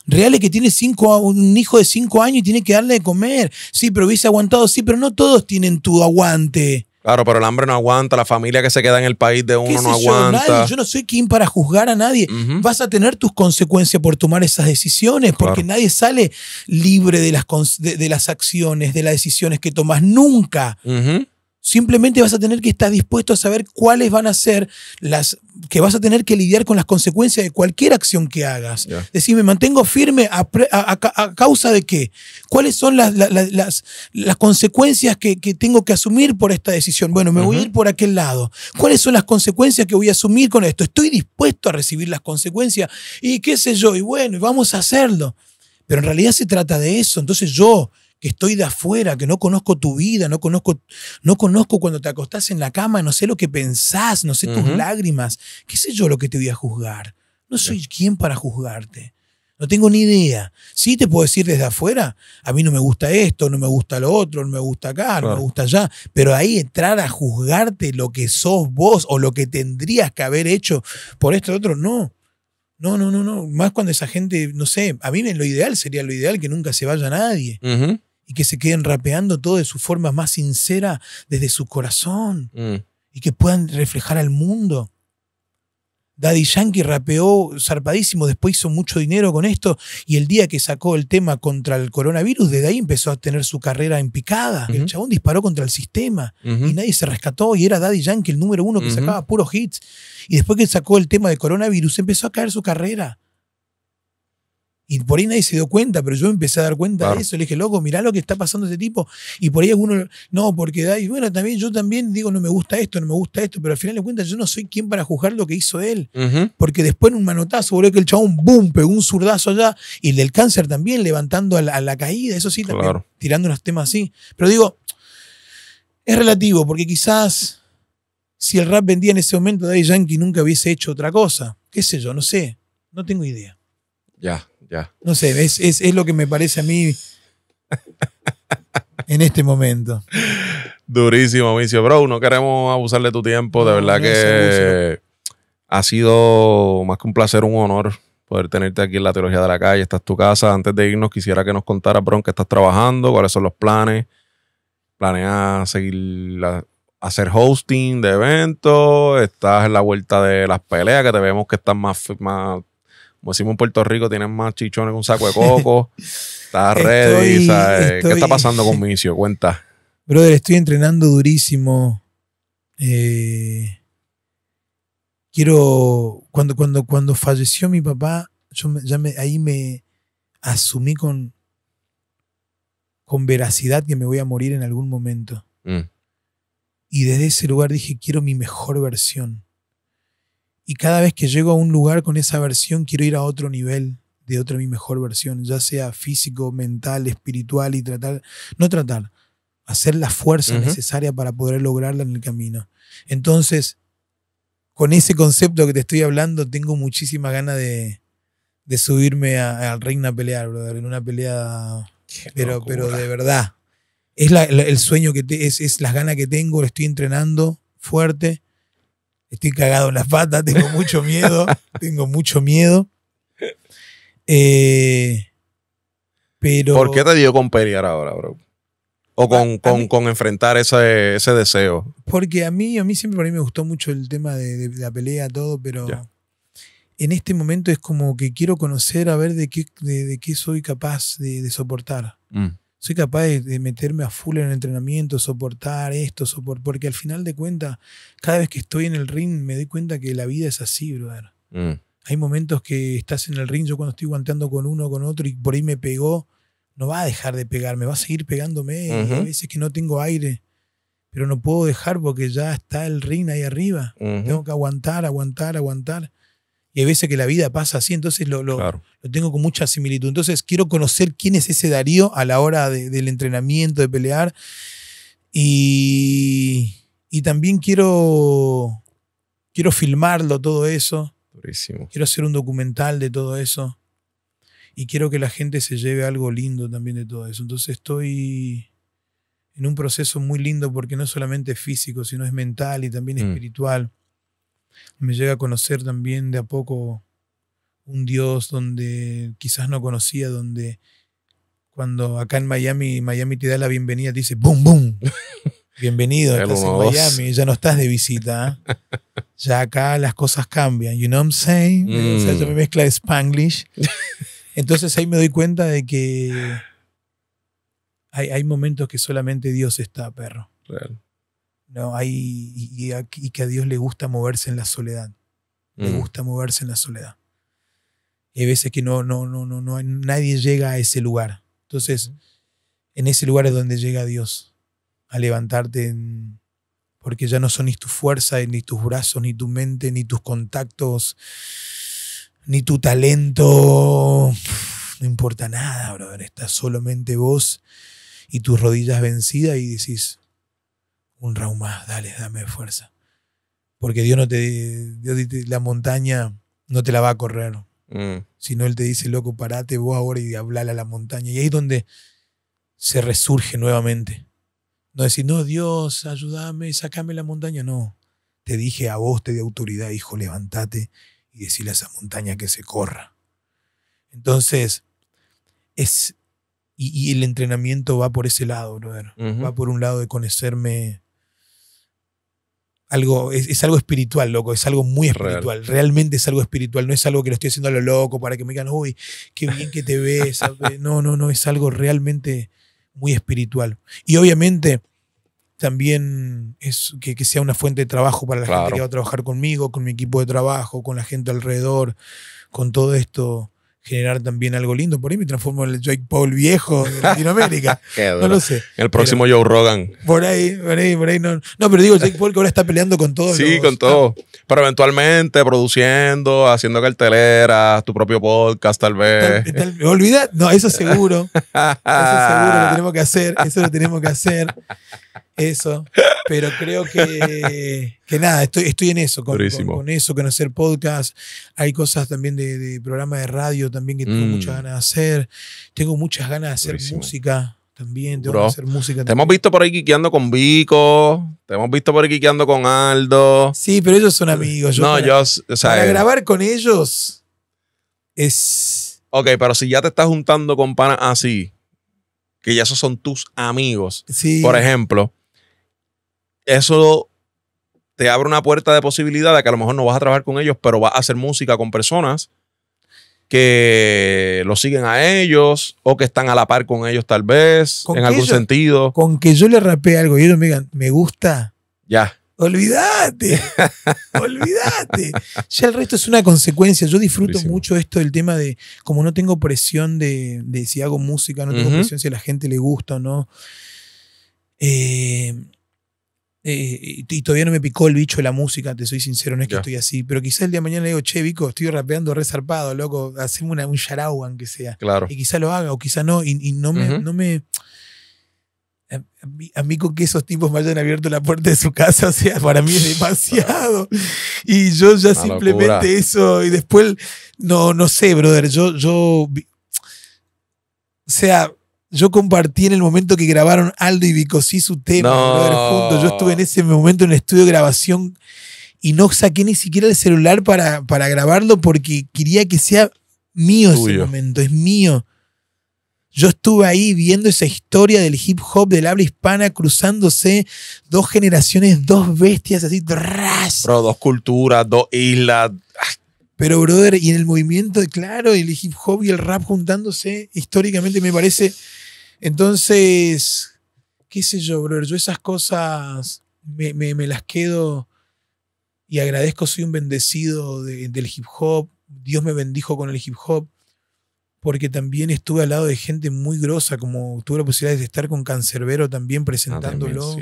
Real es que tiene cinco, un hijo de cinco años y tiene que darle de comer. Sí, pero hubiese aguantado, sí, pero no todos tienen tu aguante. Claro, pero el hambre no aguanta, la familia que se queda en el país de uno no aguanta. Yo, no soy quien para juzgar a nadie. Vas a tener tus consecuencias por tomar esas decisiones, porque nadie sale libre de las, de, las acciones, de las decisiones que tomas nunca. Simplemente vas a tener que estar dispuesto a saber cuáles van a ser las que vas a tener que lidiar con las consecuencias de cualquier acción que hagas. Es Decir, me mantengo firme a, causa de qué. ¿Cuáles son las, consecuencias que, tengo que asumir por esta decisión? Bueno, me voy a ir por aquel lado. ¿Cuáles son las consecuencias que voy a asumir con esto? ¿Estoy dispuesto a recibir las consecuencias? Y qué sé yo, y bueno, vamos a hacerlo. Pero en realidad se trata de eso. Entonces yo, que estoy de afuera, que no conozco tu vida, no conozco, no conozco cuando te acostás en la cama, no sé lo que pensás, no sé tus lágrimas, qué sé yo lo que te voy a juzgar. No soy quien para juzgarte. No tengo ni idea. Sí te puedo decir desde afuera, a mí no me gusta esto, no me gusta lo otro, no me gusta acá, no me gusta allá, pero ahí entrar a juzgarte lo que sos vos o lo que tendrías que haber hecho por esto o otro, no. No, no, no, no. Más cuando esa gente, no sé, a mí lo ideal sería lo ideal que nunca se vaya nadie y que se queden rapeando todo de su forma más sincera, desde su corazón, mm. y que puedan reflejar al mundo. Daddy Yankee rapeó zarpadísimo, después hizo mucho dinero con esto y el día que sacó el tema contra el coronavirus, desde ahí empezó a tener su carrera en picada. El chabón disparó contra el sistema y nadie se rescató y era Daddy Yankee el número uno que sacaba puros hits. Y después que sacó el tema de coronavirus, empezó a caer su carrera. Y por ahí nadie se dio cuenta, pero yo empecé a dar cuenta de eso. Le dije, loco, mirá lo que está pasando ese tipo. Y por ahí alguno, no, porque da, bueno, también yo también digo, no me gusta esto, no me gusta esto, pero al final de cuentas yo no soy quien para juzgar lo que hizo él. Porque después en un manotazo, boludo, que el chabón, boom, pegó un zurdazo allá. Y el del cáncer también, levantando a la, caída, eso sí, tirando unos temas así. Pero digo, es relativo, porque quizás si el rap vendía en ese momento, Daddy Yankee nunca hubiese hecho otra cosa. Qué sé yo, no sé. No tengo idea. Ya. No sé, es, lo que me parece a mí en este momento. Durísimo, Vicio. Bro, no queremos abusar de tu tiempo. De verdad que ha sido más que un placer, un honor poder tenerte aquí en la Teología de la Calle. Estás tu casa. Antes de irnos, quisiera que nos contaras, bro, en qué estás trabajando, cuáles son los planes. ¿Planeas seguir hacer hosting de eventos? ¿Estás en la vuelta de las peleas que te vemos que estás más, más como decimos en Puerto Rico, tienen más chichones que un saco de coco. Estás ready, ¿Qué está pasando con Micio? Cuenta. Brother, estoy entrenando durísimo. Eh, quiero. Cuando, cuando, cuando falleció mi papá, yo ya ahí me asumí con, con veracidad que me voy a morir en algún momento. Mm. Y desde ese lugar dije, quiero mi mejor versión. Y cada vez que llego a un lugar con esa versión, quiero ir a otro nivel de otra mi mejor versión, ya sea físico, mental, espiritual y tratar, no tratar, hacer la fuerza necesaria para poder lograrla en el camino. Entonces, con ese concepto que te estoy hablando, tengo muchísima ganas de, subirme al ring a pelear, brother, en una pelea, pero, pero de verdad. Es la, el sueño que es, es las ganas que tengo, lo estoy entrenando fuerte Estoy cagado en las patas, tengo mucho miedo, tengo mucho miedo. Eh, pero... ¿Por qué te dio con pelear ahora, bro? O con, enfrentar ese, deseo. Porque a mí, a mí siempre mí me gustó mucho el tema de, la pelea, todo, pero en este momento es como que quiero conocer a ver de qué, de, qué soy capaz de, soportar. Mm soy capaz de, meterme a full en el entrenamiento, soportar esto, porque al final de cuentas, cada vez que estoy en el ring me doy cuenta que la vida es así, brother. Mm. Hay momentos que estás en el ring, yo cuando estoy guanteando con uno, con otro, y por ahí me pegó, no va a dejar de pegarme, va a seguir pegándome, eh, Hay veces que no tengo aire, pero no puedo dejar porque ya está el ring ahí arriba, tengo que aguantar, aguantar, aguantar. Y hay veces que la vida pasa así, entonces lo, lo, tengo con mucha similitud. Entonces quiero conocer quién es ese Darío a la hora del entrenamiento, de pelear. Y, y también quiero, quiero filmarlo todo eso. Purísimo. Quiero hacer un documental de todo eso. Y quiero que la gente se lleve algo lindo también de todo eso. Entonces estoy en un proceso muy lindo porque no solamente físico, sino es mental y también mm. espiritual me llega a conocer también de a poco un Dios donde quizás no conocía, donde cuando acá en Miami, Miami te da la bienvenida, te dice ¡Bum, boom Bienvenido, estás en Miami, ya no estás de visita. ¿ah? Ya acá las cosas cambian, you know what I'm saying? Mm. me mezcla de Spanglish. Entonces ahí me doy cuenta de que hay, hay momentos que solamente Dios está, perro. Real. Hay, y, que a Dios le gusta moverse en la soledad. Le mm. gusta moverse en la soledad. Y hay veces que no, no, no, no, no, nadie llega a ese lugar. Entonces, en ese lugar es donde llega Dios a levantarte, porque ya no son ni tu fuerza, ni tus brazos, ni tu mente, ni tus contactos, ni tu talento. No importa nada, brother. Estás solamente vos y tus rodillas vencidas y decís, un round más, dale, dame fuerza. Porque Dios no te, Dios la montaña no te la va a correr. Mm. Si no, Él te dice, loco, parate vos ahora y hablale a la montaña. Y ahí es donde se resurge nuevamente. No decir, no, Dios, ayúdame, sacame la montaña. No. Te dije a vos, te di autoridad, hijo, levántate y decirle a esa montaña que se corra. Entonces, es. Y, el entrenamiento va por ese lado, brother. Va por un lado de conocerme algo, es, algo espiritual, loco, es algo muy espiritual, realmente es algo espiritual, no es algo que lo estoy haciendo a lo loco para que me digan, uy, qué bien que te ves, no, no, no, es algo realmente muy espiritual. Y obviamente también es que, sea una fuente de trabajo para la gente que va a trabajar conmigo, con mi equipo de trabajo, con la gente alrededor, con todo esto generar también algo lindo. Por ahí me transformo en el Jake Paul viejo de Latinoamérica. no lo sé. El próximo Joe Rogan. Por ahí, por ahí, por ahí. No, no pero digo, Jake Paul que ahora está peleando con todo. Sí, con ah. todo. Pero eventualmente produciendo, haciendo carteleras, tu propio podcast tal vez. Tal, no, eso seguro. eso seguro lo tenemos que hacer, eso lo tenemos que hacer. Eso. Pero creo que, que nada, estoy, estoy en eso, con, eso con hacer podcast. Hay cosas también de, programa de radio también que tengo muchas mm. ganas de hacer. Tengo muchas ganas de hacer música también, tengo que hacer música Te hemos visto por ahí quiqueando con Vico, te hemos visto por ahí quiqueando con Aldo. Sí, pero ellos son amigos. no, yo, eh. grabar con ellos es... Ok, pero si ya te estás juntando con panas así, que ya esos son tus amigos, sí. por ejemplo eso te abre una puerta de posibilidad de que a lo mejor no vas a trabajar con ellos, pero vas a hacer música con personas que lo siguen a ellos o que están a la par con ellos tal vez, en algún sentido. Con que yo le rape algo y ellos me digan, me gusta. Ya. Olvídate, olvídate. Ya el resto es una consecuencia. Yo disfruto mucho esto del tema de, como no tengo presión de, si hago música, no tengo presión si a la gente le gusta o no. Eh, eh, y, todavía no me picó el bicho de la música, te soy sincero, no es que estoy así. Pero quizás el día de mañana le digo, che, Vico, estoy rapeando resarpado, loco, hacemos un yarau, que sea. Claro. Y quizá lo haga o quizás no. Y, no, me, no me. A, mí, con que esos tipos me hayan abierto la puerta de su casa, o sea, para mí es demasiado. y yo ya simplemente eso. Y después, no, no sé, brother, yo, yo. O sea, yo compartí en el momento que grabaron Aldo y Vicosí su tema, no. Yo estuve en ese momento en el estudio de grabación y no saqué ni siquiera el celular para, para grabarlo porque quería que sea mío ese momento, es mío. Yo estuve ahí viendo esa historia del hip hop del habla hispana cruzándose dos generaciones, dos bestias así, Bro, dos culturas, dos islas. Pero, brother, y en el movimiento, claro, el hip hop y el rap juntándose históricamente me parece entonces, qué sé yo, brother, yo esas cosas me, las quedo y agradezco, soy un bendecido del hip hop, Dios me bendijo con el hip hop, porque también estuve al lado de gente muy grosa, como tuve la posibilidad de estar con Cancerbero también ah, presentándolo.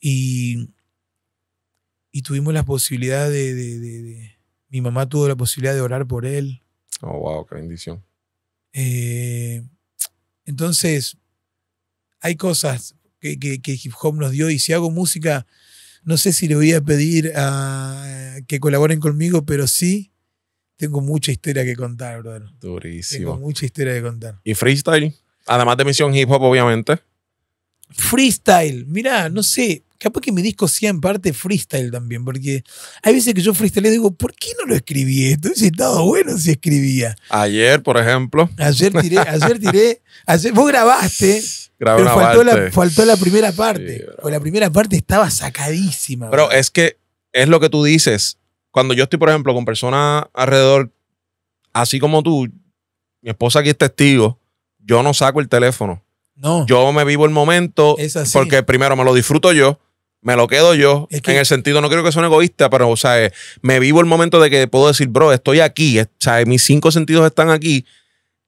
Y, y, tuvimos la posibilidad de, de, Mi mamá tuvo la posibilidad de orar por él. Oh, wow, qué bendición. Eh, entonces, hay cosas que, hip hop nos dio y si hago música, no sé si le voy a pedir a que colaboren conmigo, pero sí tengo mucha historia que contar, brother. Durísimo. Tengo mucha historia que contar. ¿Y freestyle? Además de misión hip hop, obviamente. Freestyle, Mira, no sé, capaz que mi disco sea en parte freestyle también, porque hay veces que yo freestyle digo, ¿por qué no lo escribí esto? todo bueno si escribía. Ayer, por ejemplo. Ayer tiré, ayer tiré, ayer, vos grabaste, pero faltó la, primera parte, o la primera parte estaba sacadísima. Pero es que es lo que tú dices. Cuando yo estoy, por ejemplo, con personas alrededor, así como tú, mi esposa aquí es testigo, yo no saco el teléfono. No. Yo me vivo el momento porque primero me lo disfruto yo me lo quedo yo. en el sentido, no creo que sea egoísta, pero, o sea, eh, me vivo el momento de que puedo decir, bro, estoy aquí, o sea, mis cinco sentidos están aquí.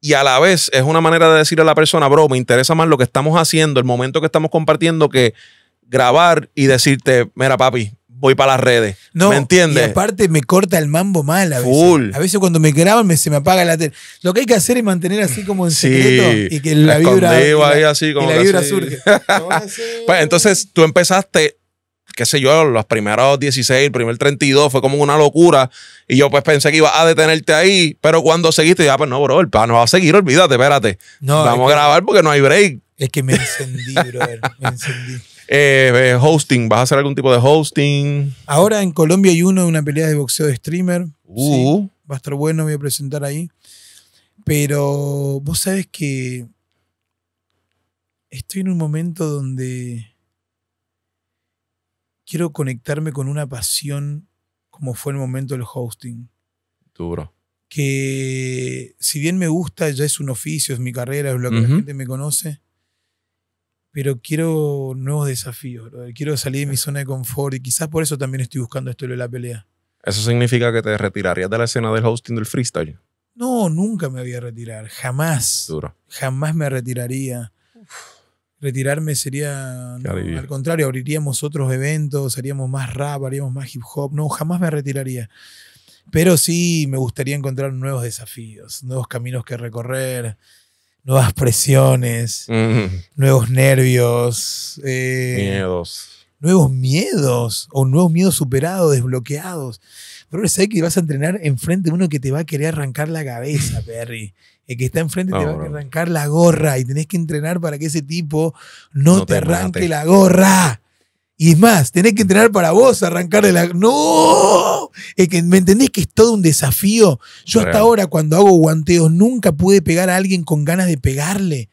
Y a la vez es una manera de decirle a la persona, bro, me interesa más lo que estamos haciendo, el momento que estamos compartiendo, que grabar y decirte, mira, papi, voy para las redes. No, ¿Me entiendes? Y aparte me corta el mambo mal a veces. A veces cuando me graban me, se me apaga la tele. Lo que hay que hacer es mantener así como en sí, secreto y que la vibra, y la, vibra pues entonces tú empezaste qué sé yo, los primeros 16, el primer 32, fue como una locura. Y yo pues pensé que iba a detenerte ahí, pero cuando seguiste, ya, ah, pues no, bro, el pan no va a seguir, olvídate, espérate. No, Vamos a grabar porque no hay break. Es que me encendí, bro. me encendí. Eh, eh, hosting, ¿vas a hacer algún tipo de hosting? Ahora en Colombia hay uno, una pelea de boxeo de streamer. Uh. va a estar bueno, voy a presentar ahí. Pero vos sabes que estoy en un momento donde quiero conectarme con una pasión como fue el momento del hosting. Duro. Que si bien me gusta, ya es un oficio, es mi carrera, es lo que la gente me conoce, pero quiero nuevos desafíos, quiero salir de mi zona de confort y quizás por eso también estoy buscando esto de la pelea. ¿Eso significa que te retirarías de la escena del hosting del freestyle? No, nunca me voy a retirar, jamás. Duro. Jamás me retiraría retirarme sería al contrario, abriríamos otros eventos, haríamos más rap, haríamos más hip hop. No, jamás me retiraría. Pero sí me gustaría encontrar nuevos desafíos, nuevos caminos que recorrer, nuevas presiones, mm. nuevos nervios, eh, miedos. Nuevos miedos o nuevos miedos superados, desbloqueados. Pero sé que vas a entrenar enfrente de uno que te va a querer arrancar la cabeza, Perry. El que está enfrente te va a arrancar la gorra y tenés que entrenar para que ese tipo no, te, arranque la gorra. Y es más, tenés que entrenar para vos arrancarle la. ¡No! Es que, ¿Me entendés que es todo un desafío? Yo hasta ahora, cuando hago guanteos, nunca pude pegar a alguien con ganas de pegarle.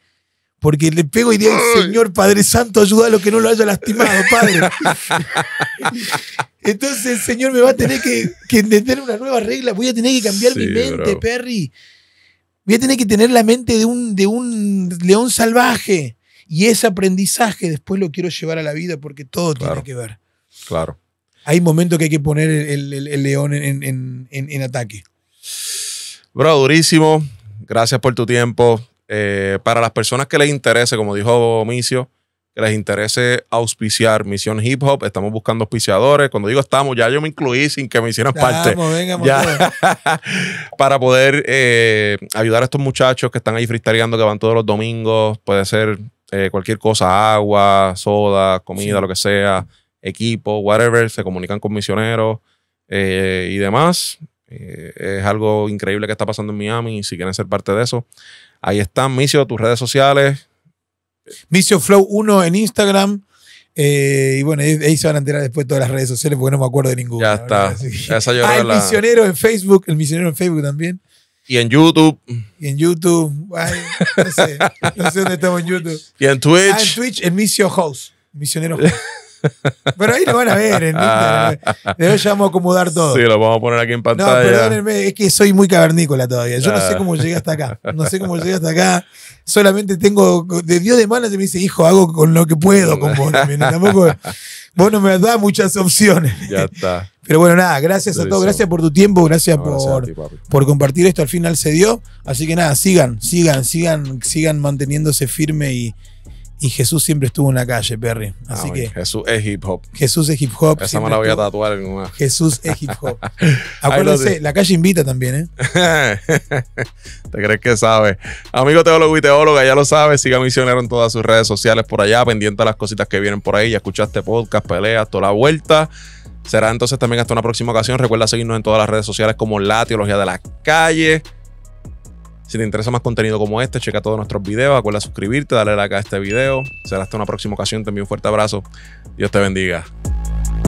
Porque le pego y digo, Señor Padre Santo, ayúdalo que no lo haya lastimado, Padre. Entonces el Señor me va a tener que, entender una nueva regla. Voy a tener que cambiar mi mente, Perry. Voy a tener que tener la mente de un, de un león salvaje. Y ese aprendizaje después lo quiero llevar a la vida porque todo tiene que ver. Claro. Hay momentos que hay que poner el, león en, ataque. Bro, durísimo. Gracias por tu tiempo. Eh, para las personas que les interese, como dijo Micio, que les interese auspiciar Misión Hip Hop. Estamos buscando auspiciadores. Cuando digo estamos, ya yo me incluí sin que me hicieran parte. para poder eh, ayudar a estos muchachos que están ahí fristareando, que van todos los domingos. Puede ser eh, cualquier cosa, agua, soda, comida, lo que sea, equipo, whatever. Se comunican con misioneros eh, y demás. es algo increíble que está pasando en Miami. y Si quieren ser parte de eso, ahí están, Misio, tus redes sociales. Vicio Flow 1 en Instagram. Eh, y bueno, ahí se van a enterar después todas las redes sociales porque no me acuerdo de ninguna. Ya está. Ah, el misionero en Facebook, el misionero en Facebook también. Y en YouTube. Y en YouTube. no, sé, no sé dónde estamos en YouTube. Y en Twitch. Ah, en Twitch, el Misio House. Misionero Pero ahí lo van a ver, De ya vamos a acomodar todo. Sí, lo vamos a poner aquí en pantalla. No, perdónenme, es que soy muy cavernícola todavía. Yo no sé ah. cómo llegué hasta acá. No sé cómo llegué hasta acá. Solamente tengo. De Dios de manos me dice, hijo, hago con lo que puedo con vos. me das muchas opciones. Ya está. Pero bueno, nada, gracias a todos, gracias por tu tiempo, gracias, por, por compartir esto, al final se dio. Así que nada, sigan, sigan, sigan, sigan manteniéndose firme y, y Jesús siempre estuvo en la calle, Perry. Así que. Jesús es hip hop. Jesús es hip hop. Esa me la voy a tatuar Jesús es hip hop. Acuérdense, la calle invita también, ¿eh? ¿Te crees que sabe? Amigo teólogo y teóloga, ya lo sabes. Siga Misionero en todas sus redes sociales por allá, pendiente a las cositas que vienen por ahí. Ya escuchaste podcast, peleas, toda la vuelta. Será entonces también hasta una próxima ocasión. Recuerda seguirnos en todas las redes sociales como La Teología de la Calle. Si te interesa más contenido como este, checa todos nuestros videos, acuerda suscribirte, darle like a este video. Será hasta una próxima ocasión, te envío un fuerte abrazo. Dios te bendiga.